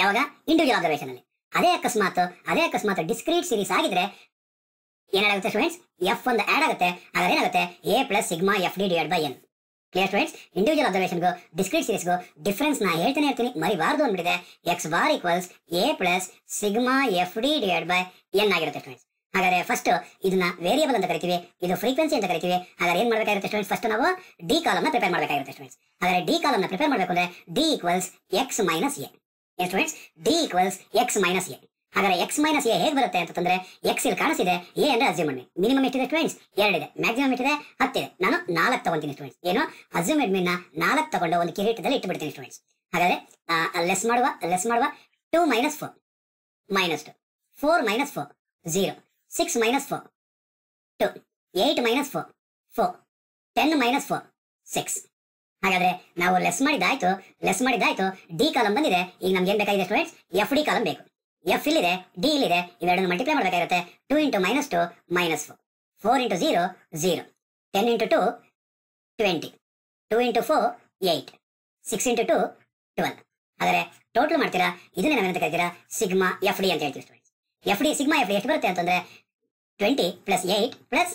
ಯಾವಾಗ ಇಂಡಿವಿಜುವಲ್ ಅಬ್ಸರ್ವೇಷನ್ ಅಲ್ಲಿ ಅದೇ ಅಕಸ್ಮಾತ್ ಅದೇ ಅಕಸ್ಮಾತ್ ಡಿಸ್ಕ್ರೀಟ್ ಸೀರೀಸ್ ಆಗಿದ್ರೆ ಏನಾಗುತ್ತೆ ಸ್ಟೂಡೆಂಟ್ಸ್ ಎಫ್ ಒಂದು ಆಡ್ ಆಗುತ್ತೆ ಆಗ ಏನಾಗುತ್ತೆ A plus sigma F D divide by N clear students individual ಅಬ್ಸರ್ವೇಷನ್ಗೂ ಡಿಸ್ಕ್ರೀಟ್ ಸೀರೀಸ್ಗೂ ಡಿಫ್ರೆನ್ಸ್ ನಾ ಹೇಳ್ತಾನೆ ಇರ್ತೀನಿ ಮರಿಬಾರ್ದು ಅಂದ್ಬಿಟ್ಟಿದೆ X bar equals A plus sigma F D divide by N ಆಗಿರುತ್ತೆ ಸ್ಟೂಡೆಂಟ್ಸ್ ಹಾಗಾದ್ರೆ ಫಸ್ಟ್ ಇದನ್ನ ವೇರಿಯಬಲ್ ಅಂತ ಕರಿತೀವಿ ಇದು ಫ್ರೀಕ್ವೆನ್ಸಿ ಅಂತ ಕರಿತೀವಿ ಹಾಗಾದ್ರೆ ಏನ್ ಮಾಡಬೇಕಾಗಿರುತ್ತೆ ಸ್ಟೂಡೆಂಟ್ಸ್ ಫಸ್ಟ್ ನಾವು ಡಿ ಕಾಲಮ್ನ ಪ್ರಿಪೇರ್ ಮಾಡಬೇಕಾಗಿರುತ್ತೆ ಸ್ಟೂಡೆಂಟ್ಸ್ ಹಾಗಾದ್ರೆ ಡಿ ಕಾಲಮ್ನ ಪ್ರಿಪೇರ್ ಮಾಡಬೇಕು ಅಂದ್ರೆ D equals X minus A students d equals X minus A ಹಾಗಾದ್ರೆ ಎಕ್ಸ್ ಮೈನಸ್ ಎ ಹೇಗೆ ಬರುತ್ತೆ ಅಂತಂದ್ರೆ ಎಕ್ಸ್ ಇಲ್ಲಿ ಕಾಣಿಸಿದೆ ಎ ಅಂದ್ರೆ ಅಸ್ಯೂಮ್ ಮಿನಿಮಮ್ ಎಷ್ಟಿದೆ ಸ್ಟೂಡೆಂಟ್ಸ್ ಎರಡಿದೆ ಮ್ಯಾಕ್ಸಿಮಮ್ ಎಷ್ಟಿದೆ ಹತ್ತಿದೆ ನಾನು ನಾಲ್ಕು ತಗೊಂತೀನಿ ಸ್ಟೂಡೆಂಟ್ಸ್ ಏನು ಅಸ್ಯೂಮ್ ನ ನಾಲ್ಕು ತಗೊಂಡು ಒಂದು ಕಿರೀಟದಲ್ಲಿ ಇಟ್ಬಿಡ್ತೀನಿ ಸ್ಟೂಡೆಂಟ್ಸ್ ಹಾಗಾದ್ರೆ ಲೆಸ್ ಮಾಡುವ ಲೆಸ್ ಮಾಡುವ two minus four minus two four minus four zero six minus four two eight minus four four ten minus four six ಹಾಗಾದ್ರೆ ನಾವು ಲೆಸ್ ಮಾಡಿದಾಯ್ತು ಲೆಸ್ ಮಾಡಿದ್ದಾಯ್ತು ಡಿ ಕಾಲಮ್ ಬಂದಿದೆ ಈಗ ನಮ್ಗೆ ಏನ್ ಬೇಕಾಗಿದೆ ಸ್ಟೂಡೆಂಟ್ಸ್ ಎಫ್ ಡಿ ಕಾಲಮ್ ಬೇಕು ಎಫ್ ಇಲ್ಲಿದೆ ಡಿ ಇಲ್ಲಿದೆ ಇವೆರಡನ್ನು ಮಲ್ಟಿಪ್ಲೈ ಮಾಡಬೇಕಾಗಿರುತ್ತೆ two into minus two minus four four into zero zero ten into two twenty two into four eight six into two twelve ಆದರೆ ಟೋಟಲ್ ಮಾಡ್ತೀರಾ ಇದನ್ನೇ ನಾವೇನಂತ ಕರಿತೀರಾ ಸಿಗ್ಮಾ ಎಫ್ ಡಿ ಅಂತ ಹೇಳ್ತೀವಿ students F D sigma F D ಎಷ್ಟು ಬರುತ್ತೆ ಅಂತಂದ್ರೆ twenty plus eight plus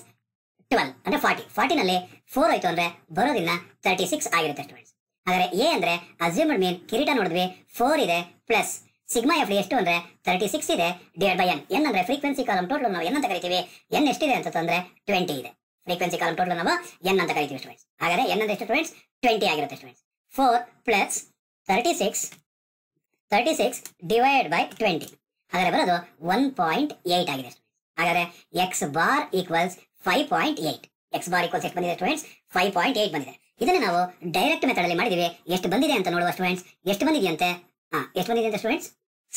twelve ಅಂದ್ರೆ ಫಾರ್ಟಿ ಫಾರ್ಟಿನಲ್ಲಿ ಫೋರ್ ಆಯ್ತು ಅಂದ್ರೆ ಬರೋದಿಲ್ಲ ತರ್ಟಿ ಸಿಕ್ಸ್ ಆಗಿರುತ್ತೆ ಸ್ಟೂಡೆಂಟ್ಸ್ ಹಾಗಾದ್ರೆ ಎ ಅಂದ್ರೆ ಅಸ್ಯೂಮ್ಡ್ ಮೀನ್ ಕಿರೀಟ ನೋಡಿದ್ವಿ ಫೋರ್ ಇದೆ ಪ್ಲಸ್ ಸಿಗ್ಮಾ ಎಫ್ ಎಷ್ಟು ಅಂದ್ರೆ ತರ್ಟಿ ಸಿಕ್ಸ್ ಇದೆ ಡಿವೈಡ್ ಬೈ ಎನ್ ಎನ್ ಅಂದ್ರೆ ಫ್ರೀಕ್ವೆನ್ಸಿ ಕಾಲಮ್ ಟೋಟಲ್ ನಾವು ಎನ್ ಅಂತ ಕರಿತೀವಿ ಎನ್ ಎಷ್ಟಿದೆ ಅಂತ ಅಂದ್ರೆ ಟ್ವೆಂಟಿ ಇದೆ ಫ್ರೀಕ್ವೆನ್ಸಿ ಕಾಲಮ್ ಟೋಟಲ್ ನಾವು ಎನ್ ಅಂತ ಕರಿತೀವಿ ಸ್ಟೂಡೆಂಟ್ಸ್ ಹಾಗಾದ್ರೆ ಎನ್ ಅಂದ್ರೆ ಸ್ಟೂಡೆಂಟ್ಸ್ ಟ್ವೆಂಟಿ ಆಗಿರುತ್ತೆ students four plus thirty six thirty six divide by twenty ಹಾಗಾದ್ರೆ ಬರೋದು ಒನ್ ಪಾಯಿಂಟ್ ಏಟ್ ಆಗಿದೆ ಹಾಗಾದ್ರೆ X bar equals five point eight X bar equals ಎಷ್ಟು ಬಂದಿದೆ ಸ್ಟೂಡೆಂಟ್ಸ್ ಫೈವ್ ಪಾಯಿಂಟ್ ಏಟ್ ಬಂದಿದೆ ಇದನ್ನ ನಾವು ಡೈರೆಕ್ಟ್ ಮೆಥಡ್ ಅಲ್ಲಿ ಮಾಡಿದೀವಿ ಎಷ್ಟು ಬಂದಿದೆ ಅಂತ ನೋಡುವ ಸ್ಟೂಡೆಂಟ್ಸ್ ಎಷ್ಟು ಬಂದಿದೆಯಂತೆ ಹಾ ಎಷ್ಟು ಬಂದಿದೆ ಅಂತ ಸ್ಟೂಡೆಂಟ್ಸ್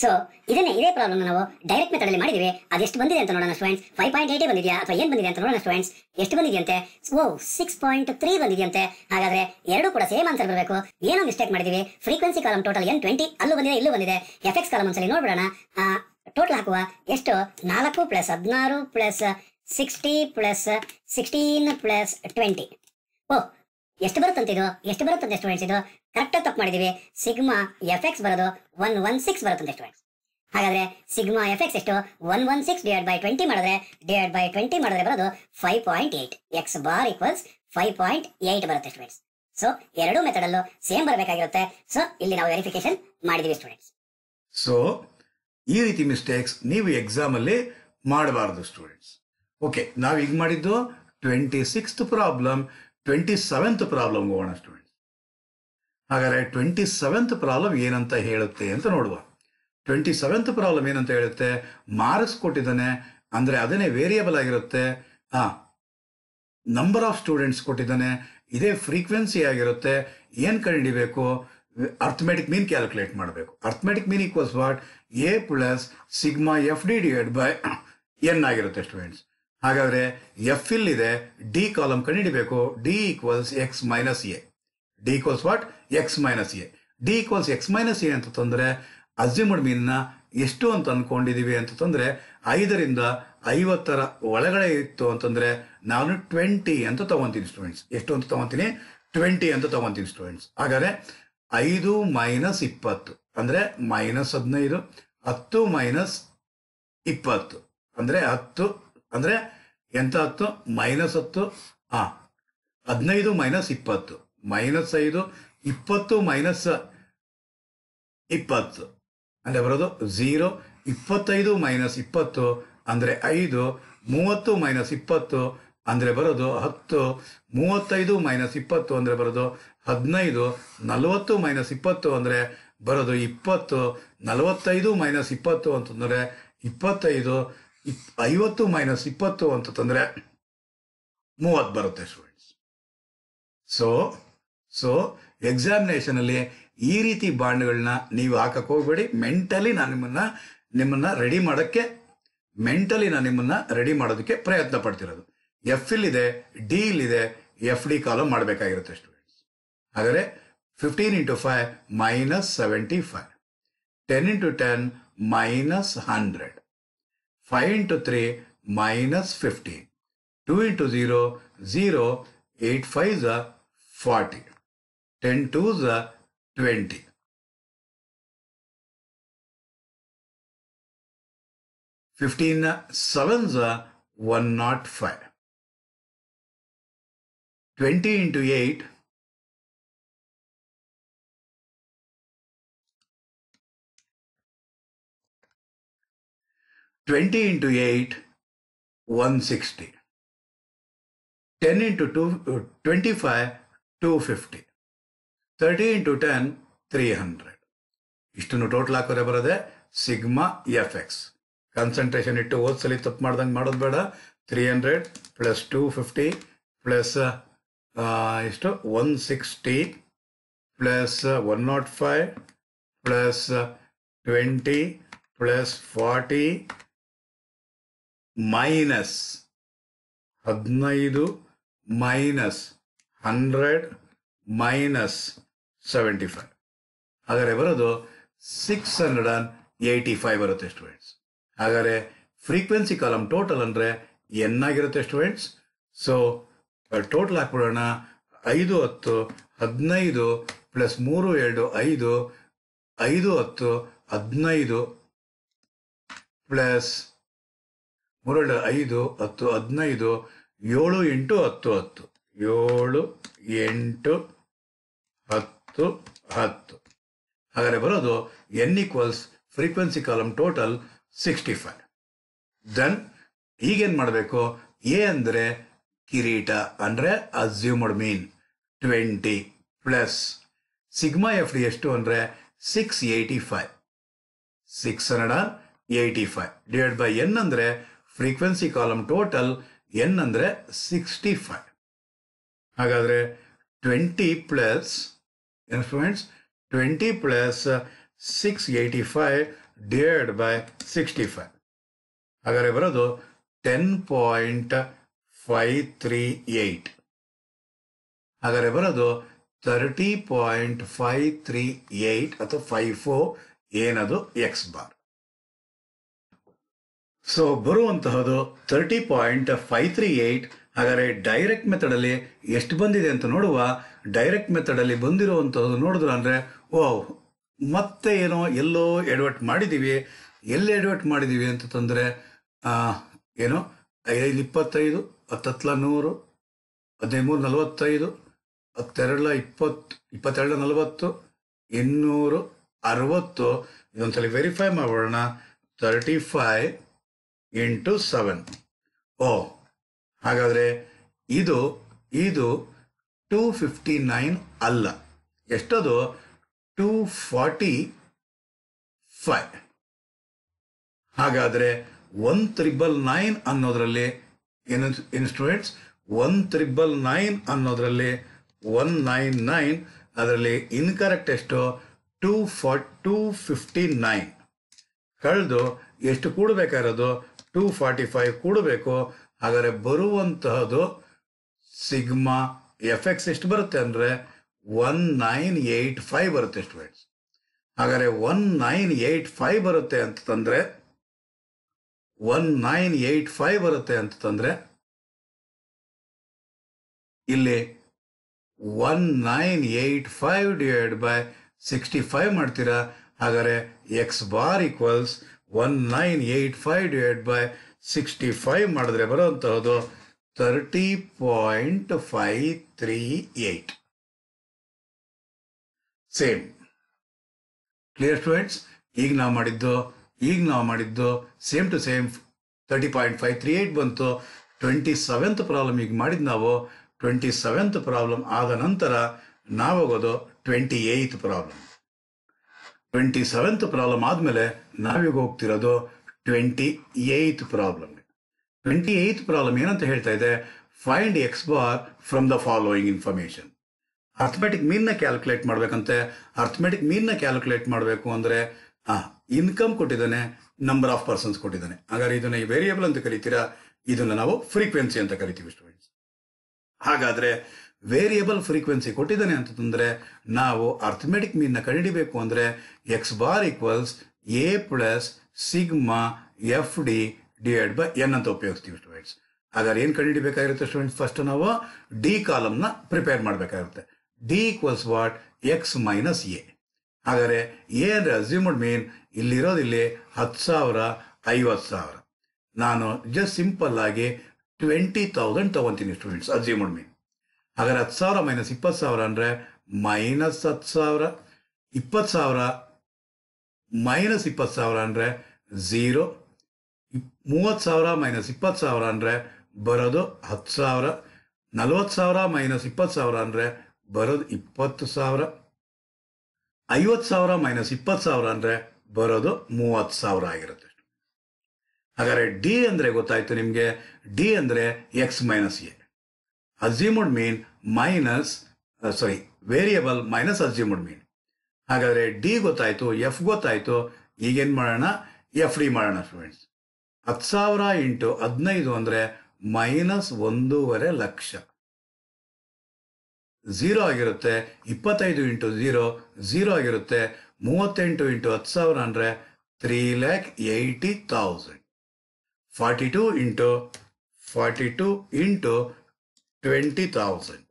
ಸೊ ಇದನ್ನೇ ಇದೇ ಪ್ರಾಬ್ಲಮ್ ನಾವು ಡೈರೆಕ್ಟ್ ಮೆಥಡ್ ಅಲ್ಲಿ ಮಾಡಿದೀವಿ ಎಷ್ಟು ಬಂದಿದೆ ಅಂತ ನೋಡೋಣ ಸ್ಟೂಡೆಂಟ್ಸ್ ಫೈವ್ ಪಾಯಿಂಟ್ ಏಟೇ ಬಂದಿದೆಯಾ ಅಥವಾ ಏನ್ ಬಂದಿದೆ ಅಂತ ನೋಡೋಣ ಸ್ಟೂಡೆಂಟ್ಸ್ ಎಷ್ಟು ಬಂದಿದೆಯಂತೆ ಓ ಸಿಕ್ಸ್ ಪಾಯಿಂಟ್ ತ್ರೀ ಬಂದಿದೆಯಂತೆ ಹಾಗಾದ್ರೆ ಎರಡು ಕೂಡ ಸೇಮ್ ಆನ್ಸರ್ ಬರಬೇಕು ಏನೋ ಮಿಸ್ಟೇಕ್ ಮಾಡಿದೀವಿ frequency column total N twenty ಅಲ್ಲೂ ಬಂದಿದೆ ಇಲ್ಲೂ ಬಂದಿದೆ ಎಫೆಕ್ಸ್ ಕಾಲಮ್ ಒಂದ್ಸಲಿ ನೋಡ್ಬಿಡೋಣ ಟೋಟಲ್ ಹಾಕುವ ಎಷ್ಟು ನಾಲ್ಕು ಪ್ಲಸ್ ಹದಿನಾರು plus sixty plus sixteen plus twenty ಓ ಎಷ್ಟು ಬರುತ್ತಂತ ಇದು ಎಷ್ಟು ಬರುತ್ತಂತೆ ಸ್ಟೂಡೆಂಟ್ಸ್ ಇದು ಕರೆಕ್ಟಾಗಿ ತಪ್ಪು ಮಾಡಿದೀವಿ ಸಿಗ್ಮಾ ಎಫ್ ಎಕ್ಸ್ ಬರೋದು ಒನ್ ಒನ್ ಸಿಕ್ಸ್ ಬರುತ್ತಂತೆ ಸ್ಟೂಡೆಂಟ್ಸ್ ಹಾಗಾದ್ರೆ ಸಿಗ್ಮಾ ಎಫ್ ಎಕ್ಸ್ ಎಷ್ಟು one one six divide by twenty ಮಾಡಿದ್ರೆ ಡಿವೈಡ್ ಬೈ ಟ್ವೆಂಟಿ ಮಾಡಿದ್ರೆ ಬರೋದು five point eight X bar equals five point eight ಬರುತ್ತೆ ಸ್ಟೂಡೆಂಟ್ಸ್ ಸೊ ಎರಡೂ ಮೆಥಡಲ್ಲೂ ಸೇಮ್ ಬರಬೇಕಾಗಿರುತ್ತೆ ಸೊ ಇಲ್ಲಿ ನಾವು ವೆರಿಫಿಕೇಶನ್ ಮಾಡಿದೀವಿ ಸ್ಟೂಡೆಂಟ್ಸ್ ಸೊ ಈ ರೀತಿ ಮಿಸ್ಟೇಕ್ಸ್ ನೀವು ಎಕ್ಸಾಮಲ್ಲಿ ಮಾಡಬಾರ್ದು ಸ್ಟೂಡೆಂಟ್ಸ್ ಓಕೆ ನಾವು ಈಗ ಮಾಡಿದ್ದು twenty sixth problem twenty seventh problem ಹೋಗೋಣ ಸ್ಟೂಡೆಂಟ್ಸ್ ಹಾಗಾದರೆ ಟ್ವೆಂಟಿ ಸೆವೆಂತ್ ಪ್ರಾಬ್ಲಮ್ ಏನಂತ ಹೇಳುತ್ತೆ ಅಂತ ನೋಡುವ ಟ್ವೆಂಟಿ ಸೆವೆಂತ್ ಪ್ರಾಬ್ಲಮ್ ಏನಂತ ಹೇಳುತ್ತೆ ಮಾರ್ಕ್ಸ್ ಕೊಟ್ಟಿದ್ದಾನೆ ಅಂದರೆ ಅದನ್ನೇ ವೇರಿಯಬಲ್ ಆಗಿರುತ್ತೆ ಹಾಂ ನಂಬರ್ ಆಫ್ ಸ್ಟೂಡೆಂಟ್ಸ್ ಕೊಟ್ಟಿದ್ದಾನೆ ಇದೇ ಫ್ರೀಕ್ವೆನ್ಸಿ ಆಗಿರುತ್ತೆ ಏನು ಕಂಡಿಬೇಕು ಅರ್ಥಮೆಟಿಕ್ ಮೀನ್ ಕ್ಯಾಲ್ಕುಲೇಟ್ ಮಾಡಬೇಕು arithmetic mean equals what A plus sigma F D divide by N ಆಗಿರುತ್ತೆ ಸ್ಟೂಡೆಂಟ್ಸ್ ಹಾಗಾದರೆ ಎಫ್ ಇಲ್ಲಿದೆ ಡಿ ಕಾಲಮ್ ಕಂಡುಹಿಡಬೇಕು D equals X minus A D equals what X minus A D equals X minus A ಅಂತ ಅಂತಂದರೆ assumed ಮೀನ್ನ ಎಷ್ಟು ಅಂತ ಅಂದ್ಕೊಂಡಿದ್ದೀವಿ ಅಂತಂದರೆ ಐದರಿಂದ ಐವತ್ತರ ಒಳಗಡೆ ಇತ್ತು ಅಂತಂದರೆ ನಾನು ಟ್ವೆಂಟಿ ಅಂತ ತಗೊಂತೀನಿ ಸ್ಟೂಡೆಂಟ್ಸ್ ಎಷ್ಟು ಅಂತ ತಗೊತೀನಿ ಟ್ವೆಂಟಿ ಅಂತ ತಗೊಂತೀನಿ ಸ್ಟೂಡೆಂಟ್ಸ್ ಹಾಗಾದರೆ ಐದು ಮೈನಸ್ ಇಪ್ಪತ್ತು ಅಂದರೆ ಮೈನಸ್ ಹದಿನೈದು ಹತ್ತು ಮೈನಸ್ ಇಪ್ಪತ್ತು ಅಂದರೆ ಹತ್ತು ಅಂದರೆ ಎಂತ ಹತ್ತು ಮೈನಸ್ ಹತ್ತು ಹಾಂ ಹದಿನೈದು ಮೈನಸ್ ಇಪ್ಪತ್ತು ಮೈನಸ್ ಐದು ಇಪ್ಪತ್ತು ಮೈನಸ್ ಇಪ್ಪತ್ತು ಅಂದರೆ ಬರೋದು ಝೀರೋ ಇಪ್ಪತ್ತೈದು ಮೈನಸ್ ಇಪ್ಪತ್ತು ಅಂದರೆ ಐದು ಮೂವತ್ತು ಮೈನಸ್ ಇಪ್ಪತ್ತು ಅಂದರೆ ಬರೋದು ಹತ್ತು ಮೂವತ್ತೈದು ಮೈನಸ್ ಇಪ್ಪತ್ತು ಅಂದರೆ ಬರೋದು ಹದಿನೈದು ನಲವತ್ತು ಮೈನಸ್ ಇಪ್ಪತ್ತು ಅಂದರೆ ಬರೋದು ಇಪ್ಪತ್ತು ನಲವತ್ತೈದು ಮೈನಸ್ ಇಪ್ಪತ್ತು ಅಂತಂದರೆ ಇಪ್ಪತ್ತೈದು ಇಪ್ ಐವತ್ತು ಮೈನಸ್ ಇಪ್ಪತ್ತು ಅಂತಂದರೆ ಮೂವತ್ತು ಬರುತ್ತೆ ಸ್ಟೂಡೆಂಟ್ಸ್ ಸೊ ಸೊ ಎಕ್ಸಾಮಿನೇಷನಲ್ಲಿ ಈ ರೀತಿ ಬಾಂಡ್ಗಳನ್ನ ನೀವು ಹಾಕಕ್ಕೆ ಹೋಗ್ಬೇಡಿ ಮೆಂಟಲಿ ನಾನು ನಿಮ್ಮನ್ನು ನಿಮ್ಮನ್ನು ರೆಡಿ ಮಾಡೋಕ್ಕೆ ಮೆಂಟಲಿ ನಾನು ನಿಮ್ಮನ್ನು ರೆಡಿ ಮಾಡೋದಕ್ಕೆ ಪ್ರಯತ್ನ ಪಡ್ತಿರೋದು ಎಫ್ ಇಲ್ಲಿದೆ ಡಿ ಇಲ್ಲಿದೆ ಎಫ್ ಡಿ ಕಾಲಮ್ ಮಾಡಬೇಕಾಗಿರುತ್ತೆ ಅಷ್ಟು ಹಾಗಾದರೆ fifteen into five minus seventy five ten into ten minus hundred five into three minus fifteen two into zero zero eight five ಝ ಫಾರ್ಟಿ ಟೆನ್ ಟೂ ಝ ಟ್ವೆಂಟಿ ಫಿಫ್ಟೀನ್ ಸೆವೆನ್ ಝ one naught five twenty into eight 20 into 8, 160. 10 into 2, 25, 250. 30 into 10, 300. ಇಷ್ಟನ್ನು total ಹಾಕೋರೆ ಬರೋದೆ sigma F X concentration ಇಟ್ಟು ಓದ್ಸಲಿ ತಪ್ಪು ಮಾಡ್ದಂಗೆ ಮಾಡೋದು ಬೇಡ three hundred plus two fifty plus ಎಷ್ಟು one sixty plus one naught five plus twenty plus forty minus ಹದಿನೈದು minus hundred minus seventy five ಹಾಗಾದರೆ ಬರೋದು six hundred and eighty five ಬರುತ್ತೆ ಸ್ಟೂಡೆಂಟ್ಸ್ ಹಾಗಾದರೆ ಫ್ರೀಕ್ವೆನ್ಸಿ ಕಾಲಮ್ ಟೋಟಲ್ ಅಂದರೆ N students so total ಹಾಕ್ಬಿಡೋಣ ಐದು ಹತ್ತು ಹದಿನೈದು ಪ್ಲಸ್ ಮೂರು ಎರಡು ಐದು ಐದು ಹತ್ತು ಹದಿನೈದು ಪ್ಲಸ್ ಮುರಳು ಐದು ಹತ್ತು ಹದಿನೈದು ಏಳು ಎಂಟು ಹತ್ತು ಹತ್ತು ಏಳು ಎಂಟು ಹತ್ತು ಹತ್ತು ಹಾಗಾದರೆ ಬರೋದು N equals frequency column total sixty five then ಈಗೇನು ಮಾಡಬೇಕು ಎ ಅಂದರೆ ಕಿರೀಟ ಅಂದರೆ assumed mean twenty plus sigma F D ಎಷ್ಟು ಅಂದರೆ six eighty five six hundred eighty five divide by N ಅಂದರೆ ಫ್ರೀಕ್ವೆನ್ಸಿ ಕಾಲಮ್ ಟೋಟಲ್ ಎನ್ ಅಂದರೆ ಸಿಕ್ಸ್ಟಿ ಫೈವ್ ಹಾಗಾದರೆ ಟ್ವೆಂಟಿ ಪ್ಲಸ್ ಏನು students twenty plus six eighty five divide by sixty five ಹಾಗಾದರೆ ಬರೋದು ten point five three eight ಹಾಗಾದರೆ ಬರೋದು thirty point five three eight ಅಥವಾ five four ಏನದು ಎಕ್ಸ್ ಬಾರ್ ಸೊ ಬರುವಂತಹದ್ದು thirty point five three eight ಹಾಗಾದರೆ direct ಮೆಥಡಲ್ಲಿ ಎಷ್ಟು ಬಂದಿದೆ ಅಂತ ನೋಡುವ ಡೈರೆಕ್ಟ್ ಮೆಥಡಲ್ಲಿ ಅಲ್ಲಿ ಬಂದಿರುವಂತಹದ್ದು ನೋಡಿದ್ರು ಅಂದ್ರೆ ಓ ಮತ್ತೆ ಏನೋ ಎಲ್ಲೋ ಎಡ್ವರ್ಟ್ ಮಾಡಿದ್ದೀವಿ ಎಲ್ಲಿ ಎಡ್ವರ್ಟ್ ಅಂತ ತಂದರೆ ಏನು ಐದು ಇಪ್ಪತ್ತೈದು ಹತ್ತತ್ಲ ನೂರು ಹದಿನೈದು ನಲವತ್ತೈದು ಹತ್ತೆರಡು ಇಪ್ಪತ್ತು ಇಪ್ಪತ್ತೆರಡು ನಲವತ್ತು ಇನ್ನೂರು ಅರವತ್ತು ಸಲ ವೆರಿಫೈ ಮಾಡೋಣ ತರ್ಟಿ ಫೈವ್ ಇಂಟು ಸೆವೆನ್ ಓ ಹಾಗಾದರೆ ಇದು ಇದು ಟೂ ಫಿಫ್ಟಿ ನೈನ್ ಅಲ್ಲ ಎಷ್ಟದು ಟೂ ಫಾರ್ಟಿ ಫೈ ಹಾಗಾದರೆ ಒನ್ ತ್ರಿಬಲ್ ನೈನ್ ಅನ್ನೋದರಲ್ಲಿ ಏನು ಇನ್ಸ್ಟ್ರೂಮೆಂಟ್ಸ್ ಒನ್ ತ್ರಿಬಲ್ ನೈನ್ ಅನ್ನೋದರಲ್ಲಿ ಒನ್ ನೈನ್ ನೈನ್ ಅದರಲ್ಲಿ ಇನ್ಕರೆಕ್ಟ್ ಎಷ್ಟು two four two fifty nine ಕಳೆದು ಎಷ್ಟು ಕೂಡಬೇಕಾಗಿರೋದು ಟೂ ಫಾರ್ಟಿ ಫೈವ್ ಕೂಡಬೇಕು ಹಾಗಾದರೆ ಬರುವಂತಹದು ಸಿಗ್ಮಾ ಎಫ್ ಎಕ್ಸ್ ಎಷ್ಟು ಬರುತ್ತೆ ಅಂದರೆ ಒನ್ ನೈನ್ ಏಯ್ಟ್ ಫೈವ್ ಬರುತ್ತೆ ಸ್ಟೂಡೆಂಟ್ಸ್ ಹಾಗಾದರೆ ಒನ್ ನೈನ್ ಏಯ್ಟ್ ಫೈವ್ ಬರುತ್ತೆ ಅಂತ ತಂದರೆ ಒನ್ ನೈನ್ ಏಯ್ಟ್ ಫೈವ್ ಬರುತ್ತೆ ಅಂತ ತಂದರೆ ಇಲ್ಲಿ one nine eight five divide by sixty five ಮಾಡ್ತೀರಾ ಹಾಗಾದರೆ X bar equals one nine eight five divide by sixty five ಮಾಡಿದ್ರೆ ಬರುವಂತಹದ್ದು thirty point five three eight same clear students ಈಗ ನಾವು ಮಾಡಿದ್ದು ಈಗ ನಾವು ಮಾಡಿದ್ದು same to same thirty point five three eight ಬಂತು ಟ್ವೆಂಟಿ ಸೆವೆಂತ್ ಪ್ರಾಬ್ಲಮ್ ಈಗ ಮಾಡಿದ್ದು ನಾವು ಟ್ವೆಂಟಿ ಸೆವೆಂತ್ ಪ್ರಾಬ್ಲಮ್ ಆದ ನಂತರ ನಾವು ಹೋಗೋದು twenty eighth problem twenty seventh problem ಆದಮೇಲೆ ನಾವೀಗ ಹೋಗ್ತಿರೋದು twenty eighth problem twenty eighth problem ಏನಂತ ಹೇಳ್ತಾ ಇದೆ find X bar from the following information arithmetic ನ ಕ್ಯಾಲ್ಕುಲೇಟ್ ಮಾಡಬೇಕಂತೆ ಅರ್ಥಮೆಟಿಕ್ ನ ಕ್ಯಾಲ್ಕುಲೇಟ್ ಮಾಡಬೇಕು ಅಂದರೆ ಇನ್ಕಮ್ ಕೊಟ್ಟಿದ್ದಾನೆ ನಂಬರ್ ಆಫ್ ಪರ್ಸನ್ಸ್ ಕೊಟ್ಟಿದ್ದಾನೆ ಹಾಗಾದ್ರೆ ಇದನ್ನ ಈ ವೇರಿಯೇಬಲ್ ಅಂತ ಕರಿತೀರಾ ಇದನ್ನ ನಾವು ಫ್ರೀಕ್ವೆನ್ಸಿ ಅಂತ ಕರಿತೀವಿ ಸ್ಟೂಡೆಂಟ್ಸ್ ಹಾಗಾದ್ರೆ ವೇರಿಯಬಲ್ ಫ್ರೀಕ್ವೆನ್ಸಿ ಕೊಟ್ಟಿದ್ದಾನೆ ಅಂತಂದರೆ ನಾವು ಅರ್ಥಮೆಟಿಕ್ ಮೀನ್ನ ಕಂಡಿಡಿಬೇಕು ಅಂದರೆ X bar equals A plus sigma F D divide by N ಅಂತ ಉಪಯೋಗಿಸ್ತೀವಿ ಸ್ಟೂಡೆಂಟ್ಸ್ ಹಾಗಾದ್ರೆ ಏನು ಕಂಡುಹಿಡಿಬೇಕಾಗಿರುತ್ತೆ ಸ್ಟೂಡೆಂಟ್ಸ್ ಫಸ್ಟ್ ನಾವು ಡಿ ಕಾಲಮ್ನ ಪ್ರಿಪೇರ್ ಮಾಡಬೇಕಾಗಿರುತ್ತೆ D equals what X minus A ಹಾಗಾದರೆ ಎ ಅಂದರೆ ಅಸ್ಯೂಮ್ಡ್ ಮೀನ್ ಇಲ್ಲಿರೋದು ಇಲ್ಲಿ ಹತ್ತು ಸಾವಿರ ಐವತ್ತು ಸಾವಿರ ನಾನು ಜಸ್ಟ್ ಸಿಂಪಲ್ ಆಗಿ ಟ್ವೆಂಟಿ ತೌಸಂಡ್ ತೊಗೊತೀನಿ ಸ್ಟೂಡೆಂಟ್ಸ್ ಅಸ್ಯೂಮ್ಡ್ ಮೀನ್ ಹಾಗಾದ್ರೆ ಹತ್ತು ಸಾವಿರ ಮೈನಸ್ ಇಪ್ಪತ್ತು ಸಾವಿರ ಅಂದರೆ ಮೈನಸ್ ಹತ್ತು ಸಾವಿರ ಇಪ್ಪತ್ತು ಸಾವಿರ ಮೈನಸ್ ಇಪ್ಪತ್ತು ಸಾವಿರ ಅಂದರೆ ಝೀರೋ ಮೂವತ್ತು ಸಾವಿರ ಮೈನಸ್ ಇಪ್ಪತ್ತು ಸಾವಿರ ಅಂದರೆ ಬರೋದು ಹತ್ತು ಸಾವಿರ ನಲ್ವತ್ತು ಸಾವಿರ ಮೈನಸ್ ಇಪ್ಪತ್ತು ಸಾವಿರ ಅಂದರೆ ಬರೋದು ಇಪ್ಪತ್ತು ಸಾವಿರ ಐವತ್ತು ಸಾವಿರ ಮೈನಸ್ ಇಪ್ಪತ್ತು ಸಾವಿರ ಅಂದರೆ ಬರೋದು ಮೂವತ್ತು ಸಾವಿರ ಆಗಿರುತ್ತೆ ಹಾಗಾದರೆ ಡಿ ಅಂದರೆ ಗೊತ್ತಾಯಿತು ನಿಮಗೆ ಡಿ ಅಂದರೆ X minus A assumed mean minus sorry variable minus assumed mean ಹಾಗಾದರೆ ಡಿ ಗೊತ್ತಾಯಿತು ಎಫ್ ಗೊತ್ತಾಯಿತು ಈಗೇನು ಮಾಡೋಣ ಎಫ್ ಡಿ ಮಾಡೋಣ ಸ್ಟೂಡೆಂಟ್ಸ್ ಹತ್ತು ಸಾವಿರ ಇಂಟು ಹದಿನೈದು ಅಂದರೆ ಮೈನಸ್ ಒಂದೂವರೆ ಲಕ್ಷ ಝೀರೋ ಆಗಿರುತ್ತೆ ಇಪ್ಪತ್ತೈದು ಇಂಟು ಝೀರೋ ಝೀರೋ ಆಗಿರುತ್ತೆ ಮೂವತ್ತೆಂಟು ಇಂಟು ಹತ್ತು ಸಾವಿರ ಅಂದರೆ three lakh eighty thousand forty two into forty two into twenty thousand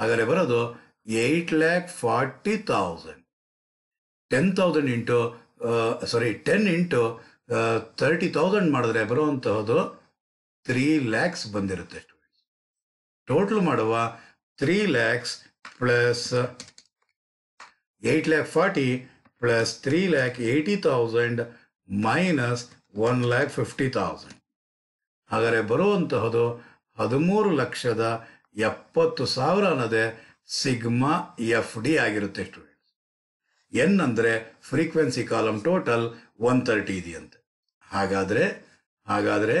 ಹಾಗಾದರೆ ಬರೋದು eight lakh forty thousand ten thousand into sorry ten into thirty thousand ಮಾಡಿದ್ರೆ ಬರುವಂತಹದು ತ್ರೀ ಲ್ಯಾಕ್ಸ್ ಬಂದಿರುತ್ತೆ ಸ್ಟೂಡೆಂಟ್ಸ್ ಟೋಟಲ್ ಮಾಡುವ three lakhs plus eight lakh forty plus three lakh eighty thousand minus one lakh fifty thousand ಹಾಗಾದರೆ ಬರುವಂತಹದು ಹದಿಮೂರು ಲಕ್ಷದ ಎಪ್ಪತ್ತು ಸಾವಿರ ಅನ್ನೋದೇ ಸಿಗ್ಮಾ ಎಫ್ ಡಿ ಆಗಿರುತ್ತೆ ಸ್ಟೂಡೆಂಟ್ಸ್ ಎನ್ ಅಂದರೆ frequency column total one thirty ಇದೆಯಂತೆ ಹಾಗಾದರೆ ಹಾಗಾದರೆ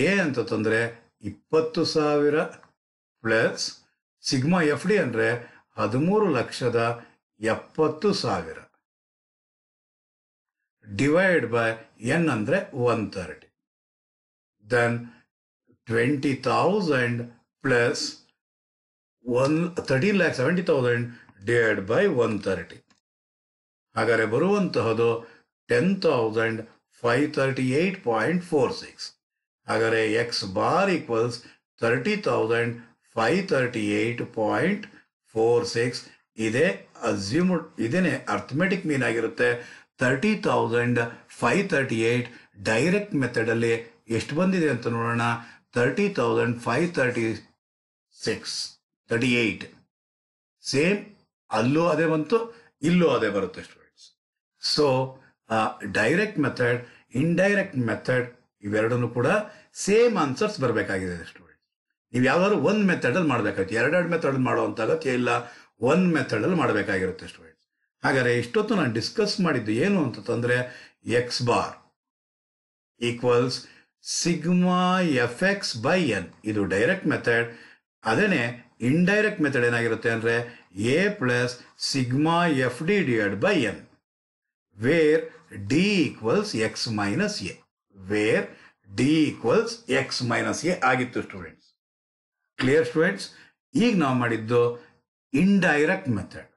ಎ ತಂದರೆ ಇಪ್ಪತ್ತು ಸಾವಿರ ಪ್ಲಸ್ ಸಿಗ್ಮಾ ಎಫ್ ಡಿ ಅಂದರೆ ಹದಿಮೂರು ಲಕ್ಷದ ಎಪ್ಪತ್ತು ಸಾವಿರ ಡಿವೈಡ್ ಬೈ ಎನ್ ಅಂದರೆ one thirty then 20,000 plus 1 13 lakh 70,000 divided by 130. ಹಾಗಾದರೆ ಬರುವಂತಹದು ten thousand five thirty eight point four six ಹಾಗಾದರೆ X bar equals thirty thousand five thirty eight point four six ಇದೇ ಅಸ್ಯೂಮ್ ಇದೇನೆ ಅರ್ಥಮೆಟಿಕ್ ಮೀನ್ ಆಗಿರುತ್ತೆ thirty thousand five thirty eight direct ಮೆಥಡಲ್ಲಿ ಎಷ್ಟು ಬಂದಿದೆ ಅಂತ ನೋಡೋಣ ಸಿಕ್ಸ್ ತರ್ಟಿ ಏಯ್ಟ್ ಸೇಮ್ ಅಲ್ಲೂ ಅದೇ ಬಂತು ಇಲ್ಲೂ ಅದೇ ಬರುತ್ತೆ students so direct method indirect method ಇವೆರಡನ್ನು ಕೂಡ ಸೇಮ್ ಆನ್ಸರ್ಸ್ ಬರಬೇಕಾಗಿದೆ ಸ್ಟೂಡೆಂಟ್ಸ್ ನೀವು ಯಾವ್ದಾದ್ರು ಒಂದು ಮೆಥಡಲ್ಲಿ ಮಾಡಬೇಕಾಗುತ್ತೆ ಎರಡೆರಡು ಮೆಥಡ್ ಮಾಡುವಂಥ ಅಗತ್ಯ ಇಲ್ಲ ಒಂದು ಮೆಥಡಲ್ಲಿ ಮಾಡಬೇಕಾಗಿರುತ್ತೆ ಸ್ಟೂಡೆಂಟ್ಸ್ ಹಾಗಾದರೆ ಇಷ್ಟೊತ್ತು ನಾನು ಡಿಸ್ಕಸ್ ಮಾಡಿದ್ದು ಏನು ಅಂತ ಅಂತಂದರೆ X bar equals sigma F X by N ಇದು ಡೈರೆಕ್ಟ್ ಮೆಥಡ್ ಅದೇನೆ ಇಂಡೈರೆಕ್ಟ್ ಮೆಥಡ್ ಏನಾಗಿರುತ್ತೆ ಅಂದರೆ A plus sigma F D divide by N where D equals X minus A where D equals X minus A ಆಗಿತ್ತು students clear students ಈಗ ನಾವು ಮಾಡಿದ್ದು indirect method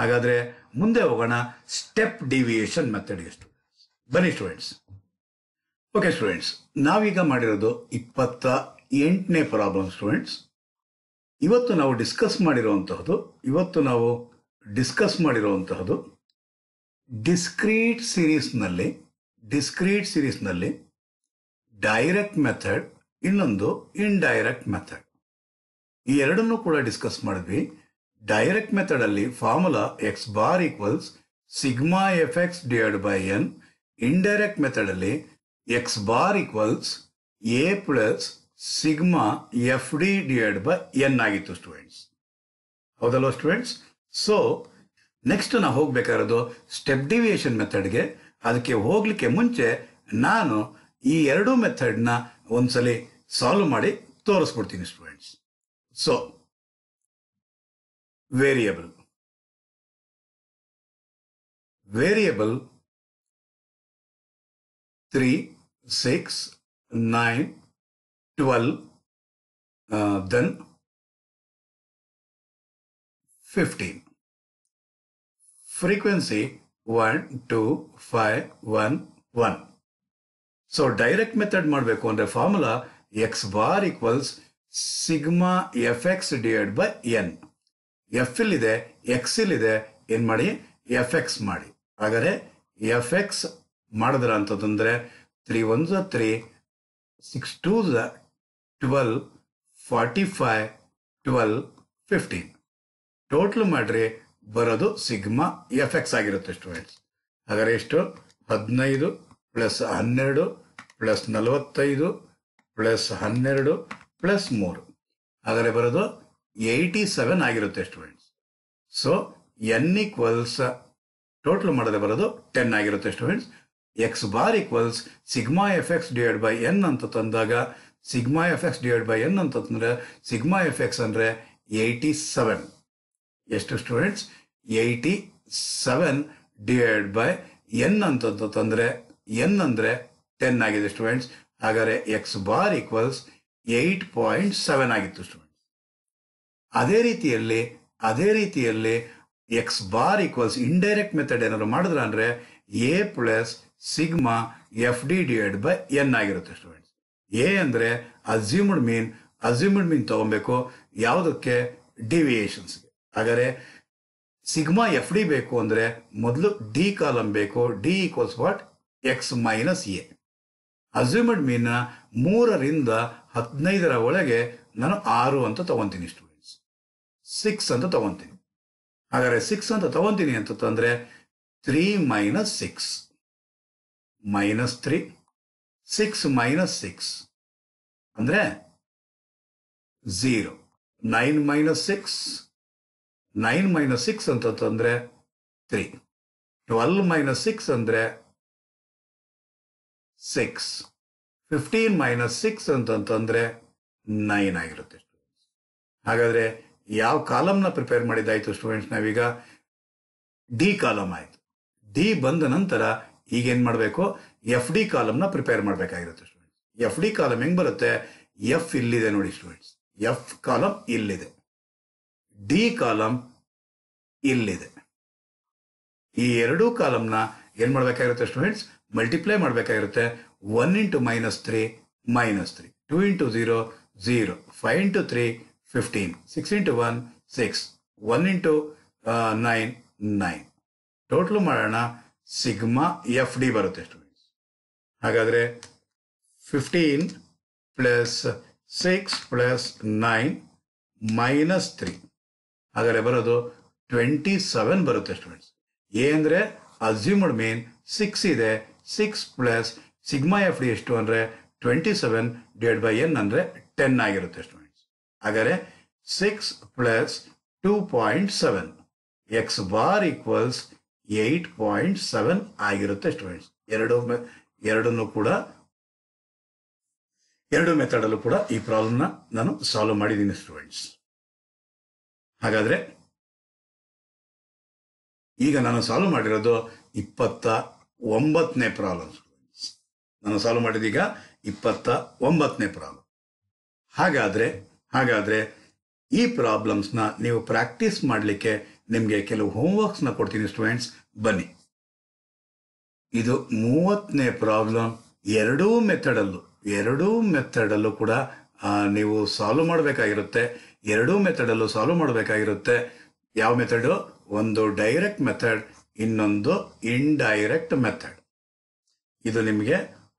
ಹಾಗಾದರೆ ಮುಂದೆ ಹೋಗೋಣ ಸ್ಟೆಪ್ ಡಿವಿಯೇಷನ್ ಮೆಥಡ್ ಸ್ಟೂಡೆಂಟ್ಸ್ ಬನ್ನಿ ಸ್ಟೂಡೆಂಟ್ಸ್ ಓಕೆ ಸ್ಟೂಡೆಂಟ್ಸ್ ನಾವೀಗ ಮಾಡಿರೋದು ಇಪ್ಪತ್ತ ಎಂಟನೇ ಪ್ರಾಬ್ಲಮ್ ಸ್ಟೂಡೆಂಟ್ಸ್ ಇವತ್ತು ನಾವು ಡಿಸ್ಕಸ್ ಮಾಡಿರುವಂತಹದ್ದು ಇವತ್ತು ನಾವು ಡಿಸ್ಕಸ್ ಮಾಡಿರುವಂತಹದ್ದು ಡಿಸ್ಕ್ರೀಟ್ ಸಿರೀಸ್ನಲ್ಲಿ ಡಿಸ್ಕ್ರೀಟ್ ಸಿರೀಸ್ನಲ್ಲಿ ಡೈರೆಕ್ಟ್ ಮೆಥಡ್ ಇನ್ನೊಂದು ಇನ್ಡೈರೆಕ್ಟ್ ಮೆಥಡ್ ಈ ಎರಡನ್ನೂ ಕೂಡ ಡಿಸ್ಕಸ್ ಮಾಡಿದ್ವಿ ಡೈರೆಕ್ಟ್ ಮೆಥಡ್ ಅಲ್ಲಿ formula X bar equals sigma F X divide by n indirect method ಅಲ್ಲಿ x bar equals A plus sigma F D divide by n ಆಗಿತ್ತು students ಹೌದಲ್ವ students so next ನಾವು ಹೋಗ್ಬೇಕಾಗಿರೋದು ಸ್ಟೆಪ್ ಡಿವಿಯೇಷನ್ ಮೆಥಡ್ಗೆ ಅದಕ್ಕೆ ಹೋಗ್ಲಿಕ್ಕೆ ಮುಂಚೆ ನಾನು ಈ ಎರಡೂ ಮೆಥಡ್ನ ಒಂದ್ಸಲಿ ಸಾಲ್ವ್ ಮಾಡಿ ತೋರಿಸ್ಬಿಡ್ತೀನಿ students so variable variable 3, 6, 9, 12, uh, then 15. Frequency 1, 2, 5, 1, 1. So direct method madbeko and the formula x bar equals sigma fx divided by n. f ilide, x ilide, n madi, fx madi. Agare fx ಮಾಡಿದ್ರ ಅಂತಂದ್ರೆ three one ಝ three six two ಝ twelve forty five twelve fifteen total ಮಾಡ್ರಿ ಬರೋದು sigma F X ಆಗಿರುತ್ತೆ students ಹಾಗಾದ್ರೆ ಎಷ್ಟು ಹದಿನೈದು ಪ್ಲಸ್ ಹನ್ನೆರಡು ಪ್ಲಸ್ ನಲವತ್ತೈದು ಪ್ಲಸ್ ಹನ್ನೆರಡು ಪ್ಲಸ್ ಮೂರು ಹಾಗಾದರೆ ಬರೋದು ಏಯ್ಟಿ ಸೆವೆನ್ ಆಗಿರುತ್ತೆ students so n equals total ಮಾಡದೆ ಬರೋದು ಟೆನ್ ಆಗಿರುತ್ತೆ students X bar equals sigma F X divide by N ಅಂತ ತಂದಾಗ sigma F X divide by n ಅಂತಂದ್ರೆ ಸಿಗ್ಮಾ ಎಫ್ ಎಕ್ಸ್ ಅಂದರೆ ಏಯ್ಟಿ ಸೆವೆನ್ ಎಷ್ಟು students eighty seven divide by N ಅಂತ ತಂದರೆ ಎನ್ ಅಂದರೆ ಟೆನ್ ಆಗಿದೆ ಸ್ಟೂಡೆಂಟ್ಸ್ ಹಾಗಾದರೆ X bar equals eight point seven ಆಗಿತ್ತು ಸ್ಟೂಡೆಂಟ್ಸ್ ಅದೇ ರೀತಿಯಲ್ಲಿ ಅದೇ ರೀತಿಯಲ್ಲಿ x bar equals indirect method ಏನಾದ್ರು ಮಾಡಿದ್ರ ಅಂದರೆ A plus sigma F D divide by N ಆಗಿರುತ್ತೆ ಸ್ಟೂಡೆಂಟ್ಸ್ ಎ ಅಂದರೆ ಅಸ್ಯೂಮ್ಡ್ ಮೀನ್ ಅಸ್ಯೂಮ್ಡ್ ಮೀನ್ ತಗೊಬೇಕು ಯಾವುದಕ್ಕೆ ಡಿವಿಯೇಷನ್ಸ್ಗೆ ಹಾಗಾದರೆ ಸಿಗ್ಮಾ ಎಫ್ ಡಿ ಬೇಕು ಅಂದರೆ ಮೊದಲು ಡಿ ಕಾಲಮ್ ಬೇಕು d equals what X minus A assumed mean ಮೂರರಿಂದ ಹದಿನೈದರ ಒಳಗೆ ನಾನು ಆರು ಅಂತ ತಗೊತೀನಿ ಸ್ಟೂಡೆಂಟ್ಸ್ ಸಿಕ್ಸ್ ಅಂತ ತಗೊತೀನಿ ಹಾಗಾದರೆ ಸಿಕ್ಸ್ ಅಂತ ತಗೊತೀನಿ ಅಂತಂದರೆ three minus six minus three six minus six ಅಂದರೆ zero nine minus six nine minus six ಅಂತಂದರೆ ತ್ರೀ ಟ್ವೆಲ್ ಮೈನಸ್ ಸಿಕ್ಸ್ ಅಂದರೆ ಸಿಕ್ಸ್ ಫಿಫ್ಟೀನ್ ಮೈನಸ್ ಸಿಕ್ಸ್ ಅಂತಂತಂದರೆ ನೈನ್ ಆಗಿರುತ್ತೆ ಸ್ಟೂಡೆಂಟ್ಸ್ ಹಾಗಾದರೆ ಯಾವ ಕಾಲಮ್ನ ಪ್ರಿಪೇರ್ ಮಾಡಿದ್ದಾಯಿತು ಸ್ಟೂಡೆಂಟ್ಸ್ ನಾವೀಗ ಡಿ ಕಾಲಮ್ ಆಯಿತು ಡಿ ಬಂದ ನಂತರ ಈಗೇನು ಮಾಡಬೇಕು ಎಫ್ ಡಿ ಕಾಲಮ್ನ ಪ್ರಿಪೇರ್ ಮಾಡಬೇಕಾಗಿರುತ್ತೆ ಸ್ಟೂಡೆಂಟ್ಸ್ ಎಫ್ ಡಿ ಕಾಲಮ್ ಹೆಂಗೆ ಬರುತ್ತೆ ಎಫ್ ಇಲ್ಲಿದೆ ನೋಡಿ ಸ್ಟೂಡೆಂಟ್ಸ್ ಎಫ್ ಕಾಲಮ್ ಇಲ್ಲಿದೆ ಡಿ ಕಾಲಮ್ ಇಲ್ಲಿದೆ ಈ ಎರಡೂ ಕಾಲಮ್ನ ಏನು ಮಾಡಬೇಕಾಗಿರುತ್ತೆ ಸ್ಟೂಡೆಂಟ್ಸ್ ಮಲ್ಟಿಪ್ಲೈ ಮಾಡಬೇಕಾಗಿರುತ್ತೆ one into minus three minus three two into zero zero five into three fifteen six into one six one into nine nine total ಮಾಡೋಣ ಸಿಗ್ಮಾ ಎಫ್ ಡಿ ಬರುತ್ತೆ ಸ್ಟೂಡೆಂಟ್ಸ್ ಹಾಗಾದರೆ fifteen plus six plus nine minus three ಹಾಗಾದರೆ ಬರೋದು twenty seven ಬರುತ್ತೆ students a ಅಂದರೆ assumed mean six ಇದೆ six plus sigma F D ಎಷ್ಟು ಅಂದರೆ twenty seven divide by N ಅಂದರೆ ಟೆನ್ ಆಗಿರುತ್ತೆ ಸ್ಟೂಡೆಂಟ್ಸ್ ಹಾಗಾದರೆ six plus two point seven x bar equals eight point seven ಆಗಿರುತ್ತೆ ಸ್ಟೂಡೆಂಟ್ಸ್ ಎರಡು ಎರಡನ್ನು ಕೂಡ ಎರಡು ಮೆಥಡಲ್ಲೂ ಕೂಡ ಈ ಪ್ರಾಬ್ಲಮ್ನ ನಾನು ಸಾಲ್ವ್ ಮಾಡಿದ್ದೀನಿ ಸ್ಟೂಡೆಂಟ್ಸ್ ಹಾಗಾದರೆ ಈಗ ನಾನು ಸಾಲ್ವ್ ಮಾಡಿರೋದು ಇಪ್ಪತ್ತ ಒಂಬತ್ತನೇ ಪ್ರಾಬ್ಲಮ್ ಸ್ಟೂಡೆಂಟ್ಸ್ ನಾನು ಸಾಲ್ವ್ ಮಾಡಿದೀಗ ಇಪ್ಪತ್ತ ಒಂಬತ್ತನೇ ಪ್ರಾಬ್ಲಮ್ ಹಾಗಾದರೆ ಹಾಗಾದರೆ ಈ ಪ್ರಾಬ್ಲಮ್ಸ್ನ ನೀವು ಪ್ರಾಕ್ಟೀಸ್ ಮಾಡಲಿಕ್ಕೆ ನಿಮಗೆ ಕೆಲವು ಹೋಮ್ವರ್ಕ್ಸ್ನ ಕೊಡ್ತೀನಿ ಸ್ಟೂಡೆಂಟ್ಸ್ ಬನ್ನಿ ಇದು ಮೂವತ್ತನೇ ಪ್ರಾಬ್ಲಮ್ ಎರಡೂ ಮೆಥಡಲ್ಲೂ ಎರಡೂ ಮೆಥಡಲ್ಲೂ ಕೂಡ ನೀವು ಸಾಲ್ವ್ ಮಾಡಬೇಕಾಗಿರುತ್ತೆ ಎರಡೂ ಮೆಥಡಲ್ಲೂ ಸಾಲ್ವ್ ಮಾಡಬೇಕಾಗಿರುತ್ತೆ ಯಾವ ಮೆಥಡು ಒಂದು ಡೈರೆಕ್ಟ್ ಮೆಥಡ್ ಇನ್ನೊಂದು ಇಂಡೈರೆಕ್ಟ್ ಮೆಥಡ್ ಇದು ನಿಮಗೆ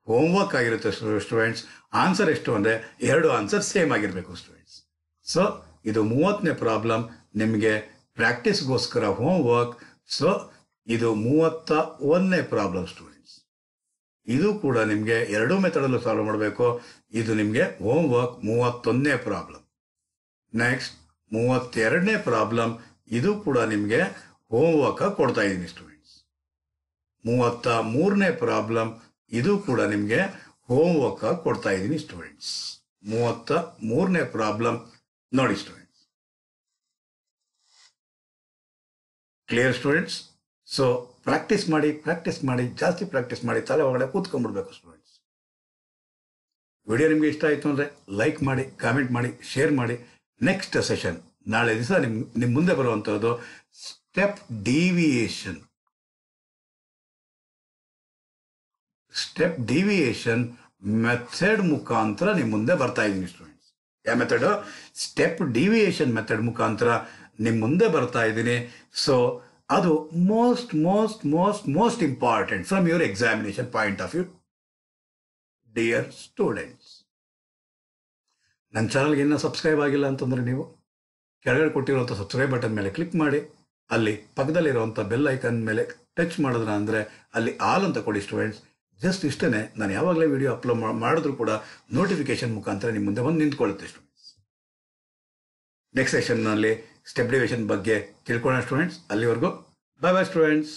ಹೋಮ್ವರ್ಕ್ ಆಗಿರುತ್ತೆ ಸ್ಟೂಡೆಂಟ್ಸ್ ಆನ್ಸರ್ ಎಷ್ಟು ಅಂದರೆ ಎರಡು ಆನ್ಸರ್ ಸೇಮ್ ಆಗಿರಬೇಕು ಸ್ಟೂಡೆಂಟ್ಸ್ ಸೊ ಇದು ಮೂವತ್ತನೇ ಪ್ರಾಬ್ಲಮ್ ನಿಮಗೆ ಪ್ರಾಕ್ಟೀಸ್ಗೋಸ್ಕರ ಹೋಮ್ ವರ್ಕ್ ಸೊ ಇದು ಮೂವತ್ತ ಒಂದನೇ ಪ್ರಾಬ್ಲಮ್ ಸ್ಟೂಡೆಂಟ್ಸ್ ಇದು ಕೂಡ ನಿಮಗೆ ಎರಡೂ ಮೆಥಡಲ್ಲೂ ಸಾಲ್ವ್ ಮಾಡಬೇಕು ಇದು ನಿಮಗೆ ಹೋಮ್ ವರ್ಕ್ ಮೂವತ್ತೊಂದನೇ ಪ್ರಾಬ್ಲಮ್ ನೆಕ್ಸ್ಟ್ ಮೂವತ್ತೆರಡನೇ ಪ್ರಾಬ್ಲಮ್ ಇದು ಕೂಡ ನಿಮಗೆ ಹೋಮ್ ವರ್ಕ್ ಕೊಡ್ತಾ ಇದ್ದೀನಿ ಸ್ಟೂಡೆಂಟ್ಸ್ ಮೂವತ್ತ ಮೂರನೇ ಪ್ರಾಬ್ಲಮ್ ಇದು ಕೂಡ ನಿಮಗೆ ಹೋಮ್ ವರ್ಕ್ ಕೊಡ್ತಾ ಇದ್ದೀನಿ ಸ್ಟೂಡೆಂಟ್ಸ್ ಮೂವತ್ತ ಮೂರನೇ ಪ್ರಾಬ್ಲಮ್ ನೋಡಿ students clear students so practice ಮಾಡಿ ಪ್ರಾಕ್ಟೀಸ್ ಮಾಡಿ ಜಾಸ್ತಿ ಪ್ರಾಕ್ಟೀಸ್ ಮಾಡಿ ತಲೆ ಒಳಗಡೆ ಕೂತ್ಕೊಂಡ್ಬಿಡ್ಬೇಕು ಸ್ಟೂಡೆಂಟ್ಸ್ ವಿಡಿಯೋ ನಿಮಗೆ ಇಷ್ಟ ಆಯಿತು ಅಂದರೆ ಲೈಕ್ ಮಾಡಿ ಕಾಮೆಂಟ್ ಮಾಡಿ ಶೇರ್ ಮಾಡಿ ನೆಕ್ಸ್ಟ್ ಸೆಷನ್ ನಾಳೆ ದಿವಸ ನಿಮ್ ನಿಮ್ಮ ಮುಂದೆ ಬರುವಂಥದ್ದು step deviation step deviation method ಮುಖಾಂತರ ನಿಮ್ಮ ಮುಂದೆ ಬರ್ತಾ ಇದ್ದೀನಿ ಸ್ಟೂಡೆಂಟ್ಸ್ ಯಾವ ಮೆಥಡು ಸ್ಟೆಪ್ ಡಿವಿಯೇಷನ್ ಮೆಥಡ್ ಮುಖಾಂತರ ನಿಮ್ಮ ಮುಂದೆ ಬರ್ತಾ ಇದ್ದೀನಿ ಸೊ ಅದು most most most most important from your examination point of view dear students ನನ್ನ ಚಾನಲ್ಗೆ ಇನ್ನೂ ಸಬ್ಸ್ಕ್ರೈಬ್ ಆಗಿಲ್ಲ ಅಂತಂದರೆ ನೀವು ಕೆಳಗಡೆ ಕೊಟ್ಟಿರುವಂಥ ಸಬ್ಸ್ಕ್ರೈಬ್ ಬಟನ್ ಮೇಲೆ ಕ್ಲಿಕ್ ಮಾಡಿ ಅಲ್ಲಿ ಪಕ್ಕದಲ್ಲಿರುವಂಥ ಬೆಲ್ ಐಕನ್ ಮೇಲೆ ಟಚ್ ಮಾಡಿದ್ರ ಅಂದರೆ ಅಲ್ಲಿ ಆಲ್ ಅಂತ ಕೊಡಿ ಸ್ಟೂಡೆಂಟ್ಸ್ ಜಸ್ಟ್ ಇಷ್ಟೇ ನಾನು ಯಾವಾಗಲೇ ವಿಡಿಯೋ ಅಪ್ಲೋಡ್ ಮಾಡಿದ್ರು ಕೂಡ ನೋಟಿಫಿಕೇಶನ್ ಮುಖಾಂತರ ನಿಮ್ಮ ಮುಂದೆ ಬಂದು ನಿಂತ್ಕೊಳ್ಳುತ್ತೆ ಸ್ಟೂಡೆಂಟ್ಸ್ ನೆಕ್ಸ್ಟ್ ಸೆಷನ್ನಲ್ಲಿ ಸ್ಟೆಪ್ ಡಿವಿಷನ್ ಬಗ್ಗೆ ತಿಳ್ಕೊಳ್ಳೋಣ ಸ್ಟೂಡೆಂಟ್ಸ್ ಅಲ್ಲಿವರೆಗೂ ಬಾಯ್ ಬಾಯ್ ಸ್ಟೂಡೆಂಟ್ಸ್